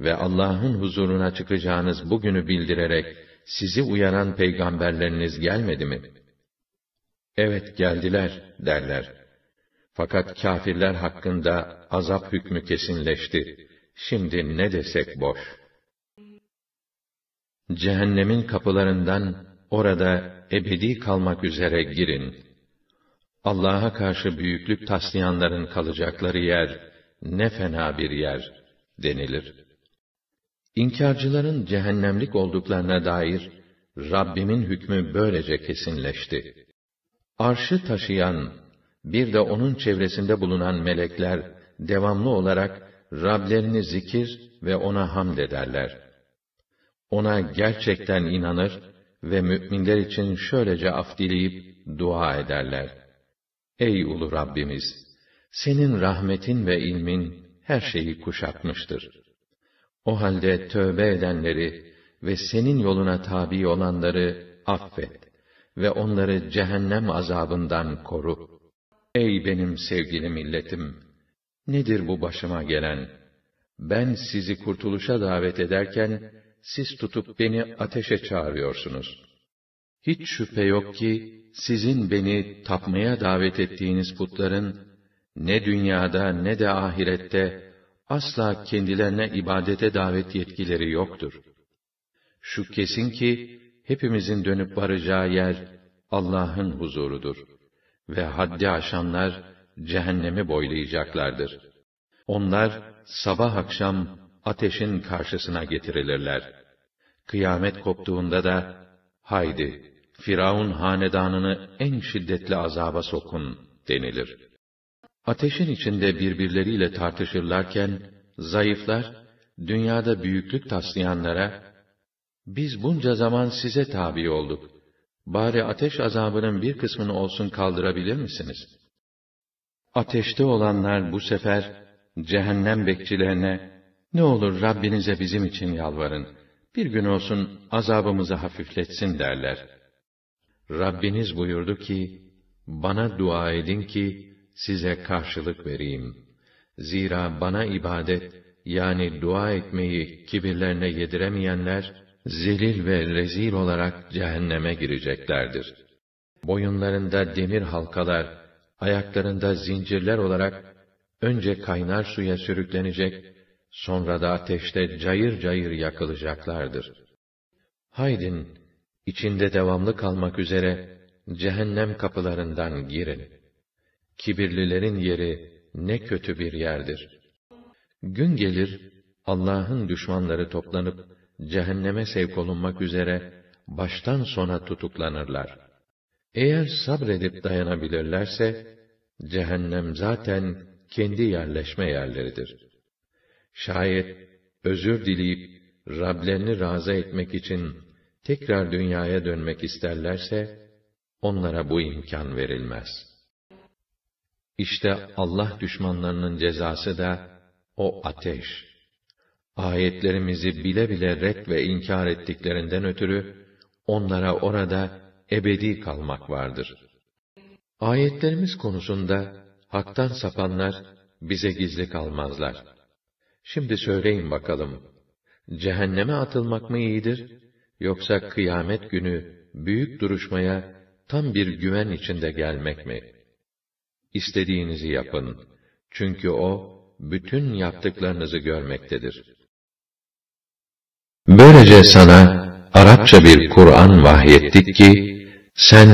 ve Allah'ın huzuruna çıkacağınız bugünü bildirerek sizi uyaran peygamberleriniz gelmedi mi? Evet geldiler derler. Fakat kafirler hakkında azap hükmü kesinleşti. Şimdi ne desek boş. Cehennemin kapılarından orada ebedi kalmak üzere girin.'' Allah'a karşı büyüklük taslayanların kalacakları yer, ne fena bir yer, denilir. İnkarcıların cehennemlik olduklarına dair, Rabbimin hükmü böylece kesinleşti. Arşı taşıyan, bir de onun çevresinde bulunan melekler, devamlı olarak Rablerini zikir ve ona hamd ederler. Ona gerçekten inanır ve müminler için şöylece af dileyip dua ederler. Ey ulu Rabbimiz, senin rahmetin ve ilmin her şeyi kuşatmıştır. O halde tövbe edenleri ve senin yoluna tabi olanları affet ve onları cehennem azabından koru. Ey benim sevgili milletim! Nedir bu başıma gelen? Ben sizi kurtuluşa davet ederken, siz tutup beni ateşe çağırıyorsunuz. Hiç şüphe yok ki, sizin beni tapmaya davet ettiğiniz putların, ne dünyada ne de ahirette, asla kendilerine ibadete davet yetkileri yoktur. Şu kesin ki, hepimizin dönüp varacağı yer, Allah'ın huzurudur. Ve haddi aşanlar, cehennemi boylayacaklardır. Onlar, sabah akşam, ateşin karşısına getirilirler. Kıyamet koptuğunda da, haydi, Firavun hanedanını en şiddetli azaba sokun denilir. Ateşin içinde birbirleriyle tartışırlarken, zayıflar, dünyada büyüklük taslayanlara, biz bunca zaman size tabi olduk. Bari ateş azabının bir kısmını olsun kaldırabilir misiniz? Ateşte olanlar bu sefer, cehennem bekçilerine, ne olur Rabbinize bizim için yalvarın, bir gün olsun azabımızı hafifletsin derler.'' Rabbiniz buyurdu ki, bana dua edin ki, size karşılık vereyim. Zira bana ibadet, yani dua etmeyi kibirlerine yediremeyenler, zelil ve rezil olarak cehenneme gireceklerdir. Boyunlarında demir halkalar, ayaklarında zincirler olarak, önce kaynar suya sürüklenecek, sonra da ateşte cayır cayır yakılacaklardır. Haydin, içinde devamlı kalmak üzere cehennem kapılarından girin. Kibirlilerin yeri ne kötü bir yerdir. Gün gelir, Allah'ın düşmanları toplanıp, cehenneme sevk olunmak üzere, baştan sona tutuklanırlar. Eğer sabredip dayanabilirlerse, cehennem zaten kendi yerleşme yerleridir. Şayet özür dileyip, Rablerini razı etmek için tekrar dünyaya dönmek isterlerse, onlara bu imkan verilmez. İşte Allah düşmanlarının cezası da o ateş. Ayetlerimizi bile bile red ve inkar ettiklerinden ötürü onlara orada ebedi kalmak vardır. Ayetlerimiz konusunda haktan sapanlar bize gizli kalmazlar. Şimdi söyleyin bakalım. Cehenneme atılmak mı iyidir yoksa kıyamet günü büyük duruşmaya tam bir güven içinde gelmek mi? İstediğinizi yapın. Çünkü o bütün yaptıklarınızı görmektedir. Böylece sana Arapça bir Kur'an vahyettik ki sen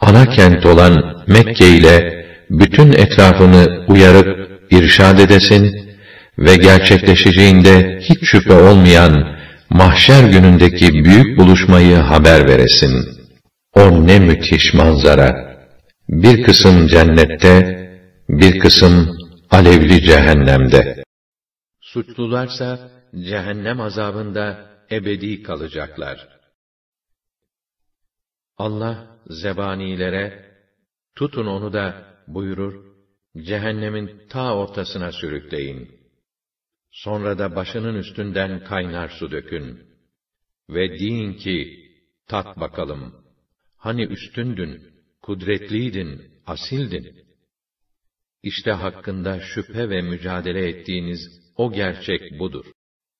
ana kent olan Mekke ile bütün etrafını uyarıp irşad edesin ve gerçekleşeceğinde hiç şüphe olmayan mahşer günündeki büyük buluşmayı haber veresin. O ne müthiş manzara! Bir kısım cennette, bir kısım alevli cehennemde. Suçlularsa cehennem azabında ebedi kalacaklar. Allah zebanilere, tutun onu da buyurur, cehennemin ta ortasına sürükleyin.'' Sonra da başının üstünden kaynar su dökün. Ve deyin ki, tat bakalım. Hani üstündün, kudretliydin, asildin. İşte hakkında şüphe ve mücadele ettiğiniz o gerçek budur.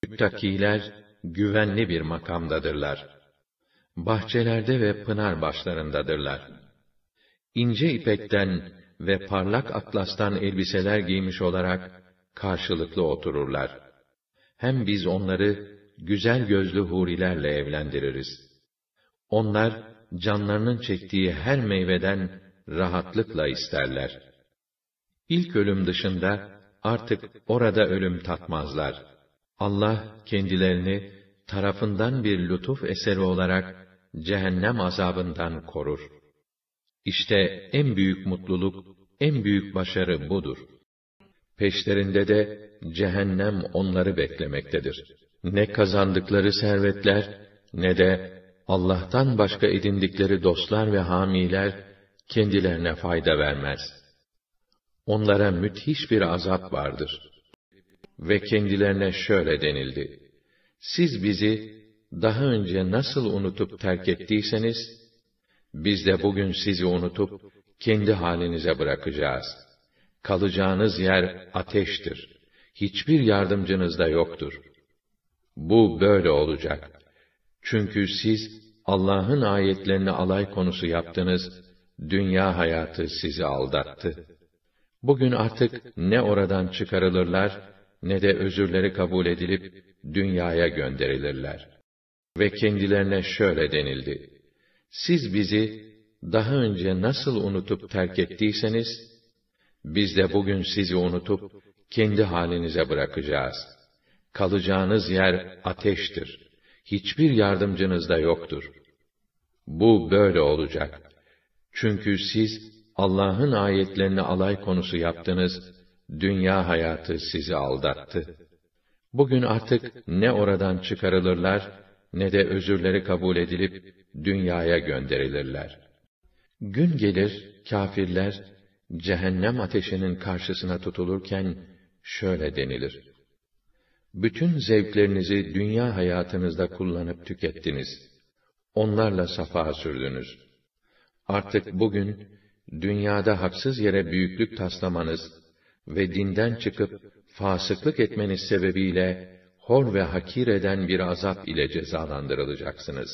Müttakiler, güvenli bir makamdadırlar. Bahçelerde ve pınar başlarındadırlar. İnce ipekten ve parlak atlastan elbiseler giymiş olarak, karşılıklı otururlar. Hem biz onları güzel gözlü hurilerle evlendiririz. Onlar canlarının çektiği her meyveden rahatlıkla isterler. İlk ölüm dışında artık orada ölüm tatmazlar. Allah kendilerini tarafından bir lütuf eseri olarak cehennem azabından korur. İşte en büyük mutluluk, en büyük başarı budur.'' Peşlerinde de cehennem onları beklemektedir. Ne kazandıkları servetler ne de Allah'tan başka edindikleri dostlar ve hamiler kendilerine fayda vermez. Onlara müthiş bir azap vardır. Ve kendilerine şöyle denildi: Siz bizi daha önce nasıl unutup terk ettiyseniz biz de bugün sizi unutup kendi halinize bırakacağız.'' kalacağınız yer ateştir. Hiçbir yardımcınız da yoktur. Bu böyle olacak. Çünkü siz Allah'ın ayetlerini alay konusu yaptınız, dünya hayatı sizi aldattı. Bugün artık ne oradan çıkarılırlar, ne de özürleri kabul edilip dünyaya gönderilirler. Ve kendilerine şöyle denildi. Siz bizi daha önce nasıl unutup terk ettiyseniz, biz de bugün sizi unutup, kendi halinize bırakacağız. Kalacağınız yer ateştir. Hiçbir yardımcınız da yoktur. Bu böyle olacak. Çünkü siz, Allah'ın ayetlerini alay konusu yaptınız, dünya hayatı sizi aldattı. Bugün artık ne oradan çıkarılırlar, ne de özürleri kabul edilip dünyaya gönderilirler. Gün gelir, kafirler, cehennem ateşinin karşısına tutulurken şöyle denilir. Bütün zevklerinizi dünya hayatınızda kullanıp tükettiniz. Onlarla safa sürdünüz. Artık bugün dünyada haksız yere büyüklük taslamanız ve dinden çıkıp fasıklık etmeniz sebebiyle hor ve hakir eden bir azap ile cezalandırılacaksınız.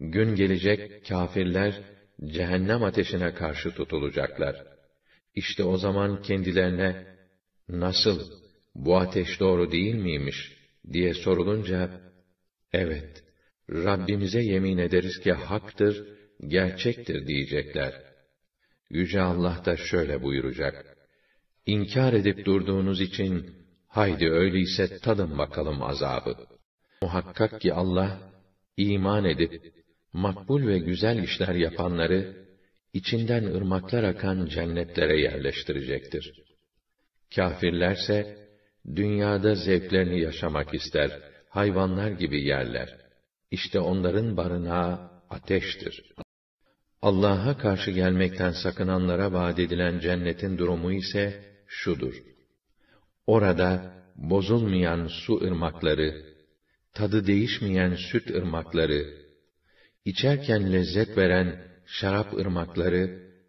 Gün gelecek kafirler cehennem ateşine karşı tutulacaklar. İşte o zaman kendilerine, nasıl, bu ateş doğru değil miymiş, diye sorulunca, evet, Rabbimize yemin ederiz ki haktır, gerçektir diyecekler. Yüce Allah da şöyle buyuracak, İnkar edip durduğunuz için, haydi öyleyse tadın bakalım azabı. Muhakkak ki Allah, iman edip, makbul ve güzel işler yapanları, içinden ırmaklar akan cennetlere yerleştirecektir. Kafirlerse, dünyada zevklerini yaşamak ister, hayvanlar gibi yerler. İşte onların barınağı ateştir. Allah'a karşı gelmekten sakınanlara vaad edilen cennetin durumu ise şudur. Orada bozulmayan su ırmakları, tadı değişmeyen süt ırmakları, İçerken lezzet veren şarap ırmakları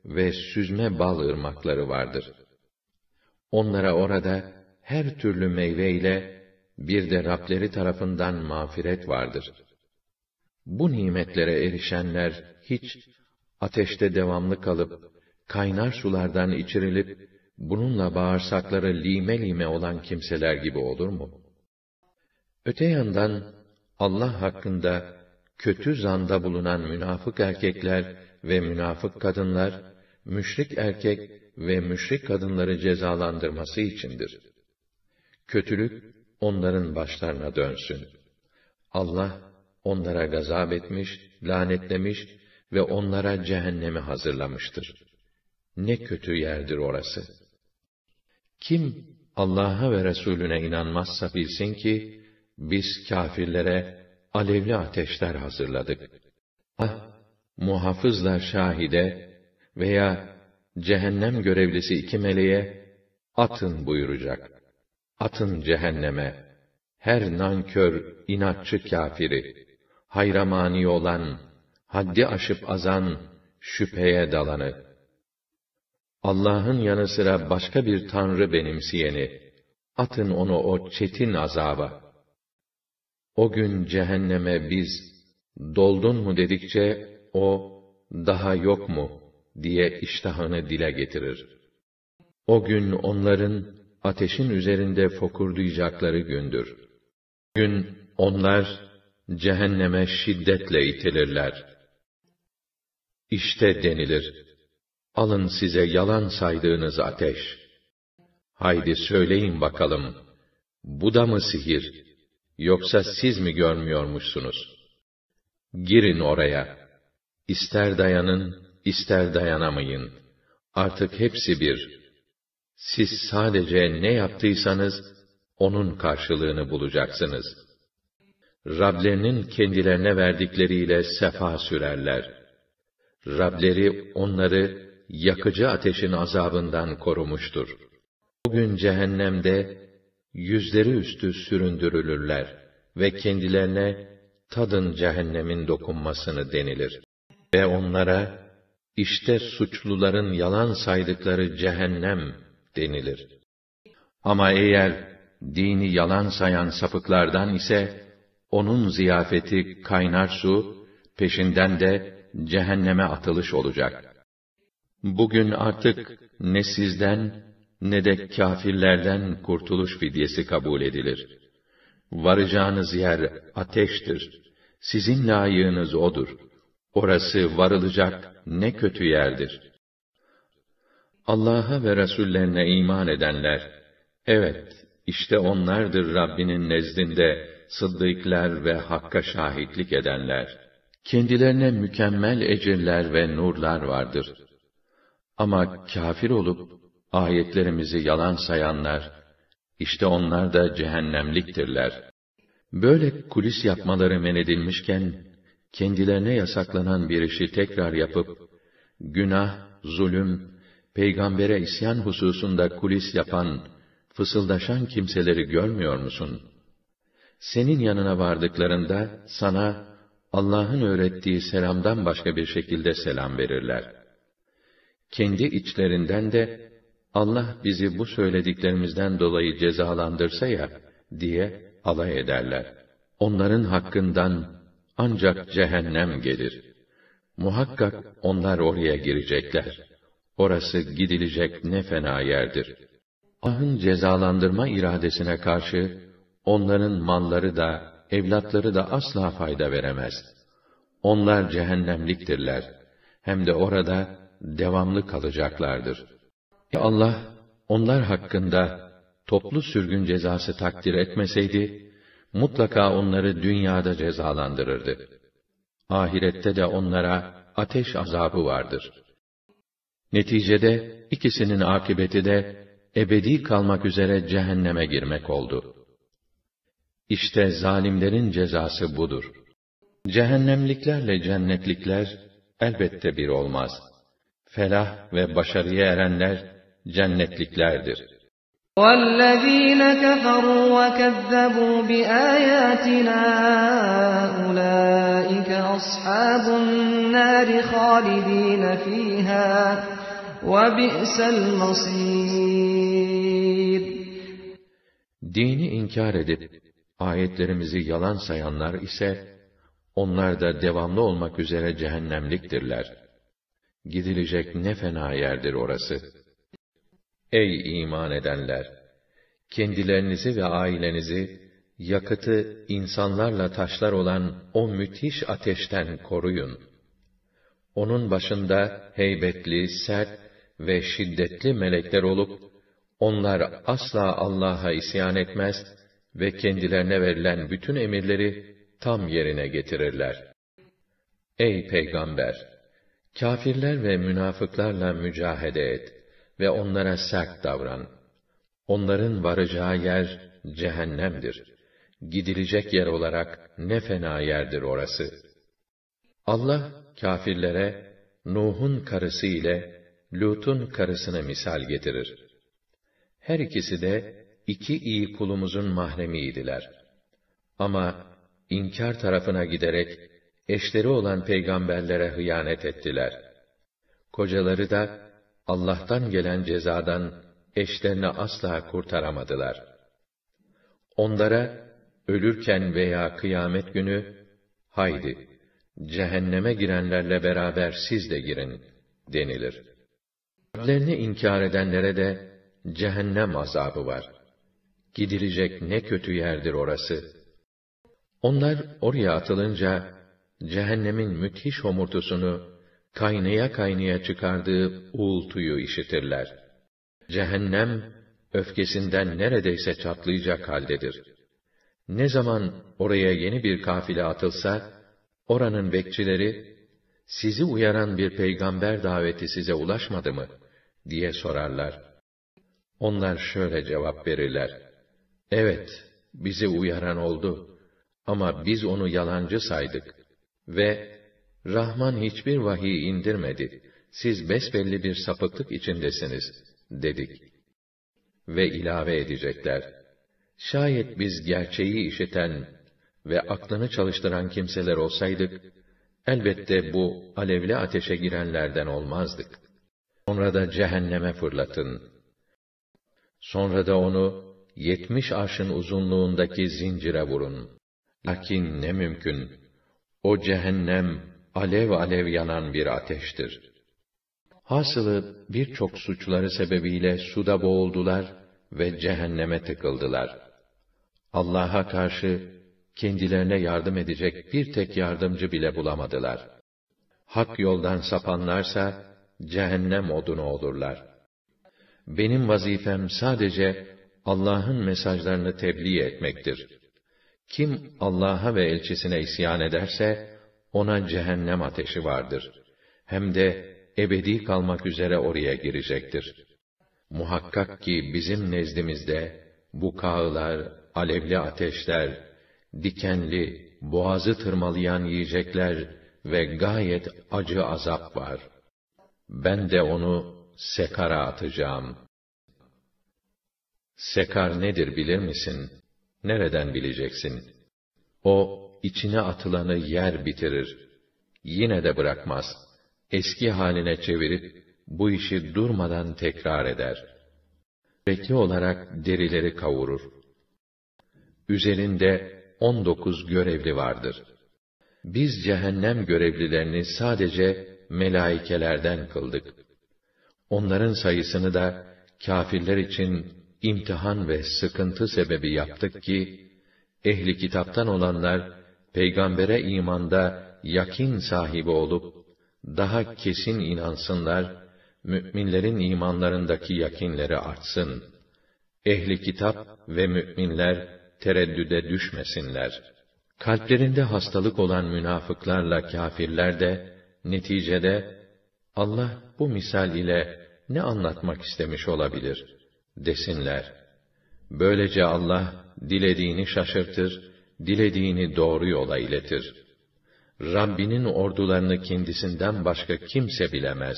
ve süzme bal ırmakları vardır. Onlara orada her türlü meyve ile bir de Rableri tarafından mağfiret vardır. Bu nimetlere erişenler hiç ateşte devamlı kalıp kaynar sulardan içirilip bununla bağırsakları lime lime olan kimseler gibi olur mu? Öte yandan Allah hakkında kötü zanda bulunan münafık erkekler ve münafık kadınlar, müşrik erkek ve müşrik kadınları cezalandırması içindir. Kötülük, onların başlarına dönsün. Allah, onlara gazap etmiş, lanetlemiş ve onlara cehennemi hazırlamıştır. Ne kötü yerdir orası. Kim Allah'a ve Resulüne inanmazsa bilsin ki, biz kafirlere alevli ateşler hazırladık. Ah, muhafızla şahide veya cehennem görevlisi iki meleğe atın buyuracak. Atın cehenneme her nankör, inatçı kafiri, hayramani olan, haddi aşıp azan, şüpheye dalanı. Allah'ın yanı sıra başka bir tanrı benimseyeni, atın onu o çetin azaba.'' O gün cehenneme biz, doldun mu dedikçe, o, daha yok mu, diye iştahını dile getirir. O gün onların, ateşin üzerinde fokurdayacakları gündür. Gün, onlar, cehenneme şiddetle itilirler. İşte denilir, alın size yalan saydığınız ateş. Haydi söyleyin bakalım, bu da mı sihir?' Yoksa siz mi görmüyormuşsunuz? Girin oraya. İster dayanın, ister dayanamayın. Artık hepsi bir. Siz sadece ne yaptıysanız, onun karşılığını bulacaksınız. Rablerinin kendilerine verdikleriyle sefa sürerler. Rableri onları yakıcı ateşin azabından korumuştur. O gün cehennemde yüzleri üstü süründürülürler ve kendilerine tadın cehennemin dokunmasını denilir. Ve onlara, işte suçluların yalan saydıkları cehennem denilir. Ama eğer dini yalan sayan sapıklardan ise, onun ziyafeti kaynar su, peşinden de cehenneme atılış olacak. Bugün artık ne sizden ne de kâfirlerden kurtuluş fidyesi kabul edilir. Varacağınız yer ateştir. Sizin layığınız odur. Orası varılacak ne kötü yerdir. Allah'a ve Resullerine iman edenler, evet, işte onlardır Rabbinin nezdinde sıddıklar ve hakka şahitlik edenler. Kendilerine mükemmel ecirler ve nurlar vardır. Ama kafir olup Ayetlerimizi yalan sayanlar, işte onlar da cehennemliktirler. Böyle kulis yapmaları men edilmişken, kendilerine yasaklanan bir işi tekrar yapıp, günah, zulüm, peygambere isyan hususunda kulis yapan, fısıldaşan kimseleri görmüyor musun? Senin yanına vardıklarında, sana, Allah'ın öğrettiği selamdan başka bir şekilde selam verirler. Kendi içlerinden de Allah bizi bu söylediklerimizden dolayı cezalandırsa ya, diye alay ederler. Onların hakkından ancak cehennem gelir. Muhakkak onlar oraya girecekler. Orası gidilecek ne fena yerdir. Ahın cezalandırma iradesine karşı, onların malları da, evlatları da asla fayda veremez. Onlar cehennemliktirler. Hem de orada devamlı kalacaklardır.'' Allah onlar hakkında toplu sürgün cezası takdir etmeseydi mutlaka onları dünyada cezalandırırdı. Ahirette de onlara ateş azabı vardır. Neticede ikisinin akıbeti de ebedi kalmak üzere cehenneme girmek oldu. İşte zalimlerin cezası budur. Cehennemliklerle cennetlikler elbette bir olmaz. Felah ve başarıya erenler cennetliklerdir. وَالَّذ۪ينَ كَفَرُوا وَكَذَّبُوا بِآيَاتِنَا اُولَٰئِكَ أَصْحَابُ النَّارِ خَالِد۪ينَ ف۪يهَا وَبِئْسَ Dini inkar edip, ayetlerimizi yalan sayanlar ise, onlar da devamlı olmak üzere cehennemliktirler. Gidilecek ne fena yerdir orası.'' Ey iman edenler! Kendilerinizi ve ailenizi, yakıtı insanlarla taşlar olan o müthiş ateşten koruyun. Onun başında heybetli, sert ve şiddetli melekler olup, onlar asla Allah'a isyan etmez ve kendilerine verilen bütün emirleri tam yerine getirirler. Ey Peygamber! Kafirler ve münafıklarla mücahede et ve onlara sert davran. Onların varacağı yer cehennemdir. Gidilecek yer olarak ne fena yerdir orası. Allah kafirlere Nuh'un karısı ile Lut'un karısına misal getirir. Her ikisi de iki iyi kulumuzun mahremiydiler. Ama inkar tarafına giderek eşleri olan peygamberlere hıyanet ettiler. Kocaları da Allah'tan gelen cezadan eşlerini asla kurtaramadılar. Onlara ölürken veya kıyamet günü haydi cehenneme girenlerle beraber siz de girin denilir. Rablerini inkar edenlere de cehennem azabı var. Gidilecek ne kötü yerdir orası. Onlar oraya atılınca cehennemin müthiş homurtusunu kaynaya kaynaya çıkardığı uğultuyu işitirler. Cehennem, öfkesinden neredeyse çatlayacak haldedir. Ne zaman oraya yeni bir kafile atılsa, oranın bekçileri, sizi uyaran bir peygamber daveti size ulaşmadı mı? diye sorarlar. Onlar şöyle cevap verirler. Evet, bizi uyaran oldu. Ama biz onu yalancı saydık. Ve Rahman hiçbir vahiy indirmedi. Siz besbelli bir sapıklık içindesiniz, dedik. Ve ilave edecekler. Şayet biz gerçeği işiten ve aklını çalıştıran kimseler olsaydık, elbette bu alevli ateşe girenlerden olmazdık. Sonra da cehenneme fırlatın. Sonra da onu yetmiş arşın uzunluğundaki zincire vurun. Lakin ne mümkün, o cehennem alev alev yanan bir ateştir. Hasılı birçok suçları sebebiyle suda boğuldular ve cehenneme tıkıldılar. Allah'a karşı kendilerine yardım edecek bir tek yardımcı bile bulamadılar. Hak yoldan sapanlarsa cehennem odunu olurlar. Benim vazifem sadece Allah'ın mesajlarını tebliğ etmektir. Kim Allah'a ve elçisine isyan ederse ona cehennem ateşi vardır. Hem de ebedi kalmak üzere oraya girecektir. Muhakkak ki bizim nezdimizde bu kağılar, alevli ateşler, dikenli, boğazı tırmalayan yiyecekler ve gayet acı azap var. Ben de onu sekara atacağım. Sekar nedir bilir misin? Nereden bileceksin? O içine atılanı yer bitirir. Yine de bırakmaz. Eski haline çevirip, bu işi durmadan tekrar eder. Sürekli olarak derileri kavurur. Üzerinde 19 görevli vardır. Biz cehennem görevlilerini sadece melaikelerden kıldık. Onların sayısını da kafirler için imtihan ve sıkıntı sebebi yaptık ki, ehli kitaptan olanlar peygambere imanda yakin sahibi olup daha kesin inansınlar, müminlerin imanlarındaki yakinleri artsın. Ehli kitap ve müminler tereddüde düşmesinler. Kalplerinde hastalık olan münafıklarla kâfirler de neticede Allah bu misal ile ne anlatmak istemiş olabilir desinler. Böylece Allah dilediğini şaşırtır dilediğini doğru yola iletir. Rabbinin ordularını kendisinden başka kimse bilemez.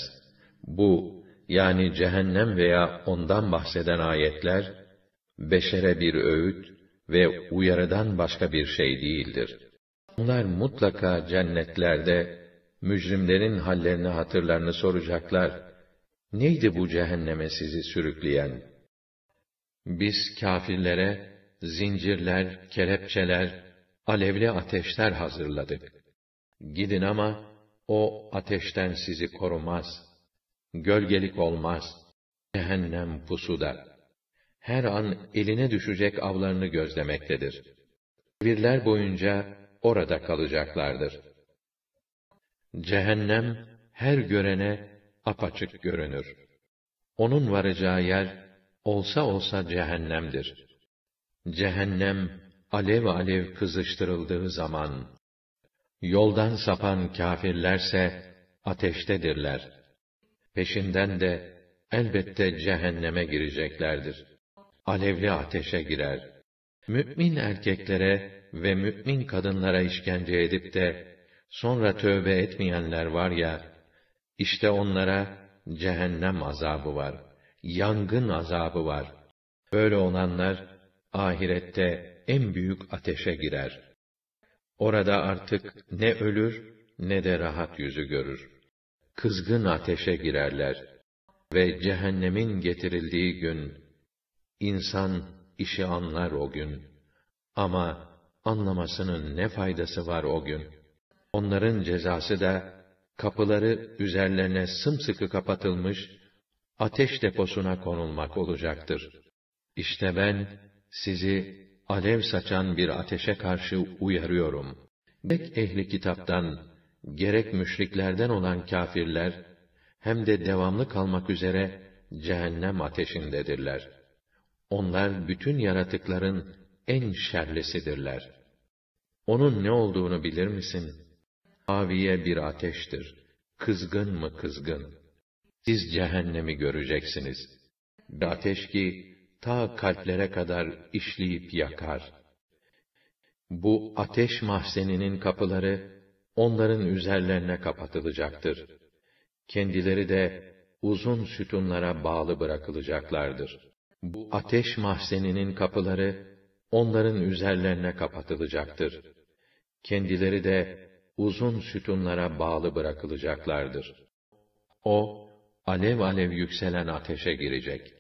Bu, yani cehennem veya ondan bahseden ayetler, beşere bir öğüt ve uyarıdan başka bir şey değildir. Onlar mutlaka cennetlerde, mücrimlerin hallerini hatırlarını soracaklar. Neydi bu cehenneme sizi sürükleyen? Biz kâfirlere, zincirler, kelepçeler, alevli ateşler hazırladık. Gidin ama o ateşten sizi korumaz. Gölgelik olmaz. Cehennem pusuda. Her an eline düşecek avlarını gözlemektedir. Birler boyunca orada kalacaklardır. Cehennem her görene apaçık görünür. Onun varacağı yer olsa olsa cehennemdir. Cehennem alev alev kızıştırıldığı zaman yoldan sapan kâfirlerse ateştedirler. Peşinden de elbette cehenneme gireceklerdir. Alevli ateşe girer. Mü'min erkeklere ve mü'min kadınlara işkence edip de sonra tövbe etmeyenler var ya, işte onlara cehennem azabı var, yangın azabı var. Böyle olanlar, ahirette en büyük ateşe girer. Orada artık ne ölür ne de rahat yüzü görür. Kızgın ateşe girerler ve cehennemin getirildiği gün insan işi anlar o gün ama anlamasının ne faydası var o gün? Onların cezası da kapıları üzerlerine sımsıkı kapatılmış ateş deposuna konulmak olacaktır. İşte ben sizi alev saçan bir ateşe karşı uyarıyorum. Gerek ehli kitaptan, gerek müşriklerden olan kafirler, hem de devamlı kalmak üzere cehennem ateşindedirler. Onlar bütün yaratıkların en şerlisidirler. Onun ne olduğunu bilir misin? Aviye bir ateştir. Kızgın mı kızgın? Siz cehennemi göreceksiniz. Bir ateş ki, ta kalplere kadar işleyip yakar. Bu ateş mahzeninin kapıları onların üzerlerine kapatılacaktır. Kendileri de uzun sütunlara bağlı bırakılacaklardır. Bu ateş mahzeninin kapıları onların üzerlerine kapatılacaktır. Kendileri de uzun sütunlara bağlı bırakılacaklardır. O, alev alev yükselen ateşe girecek.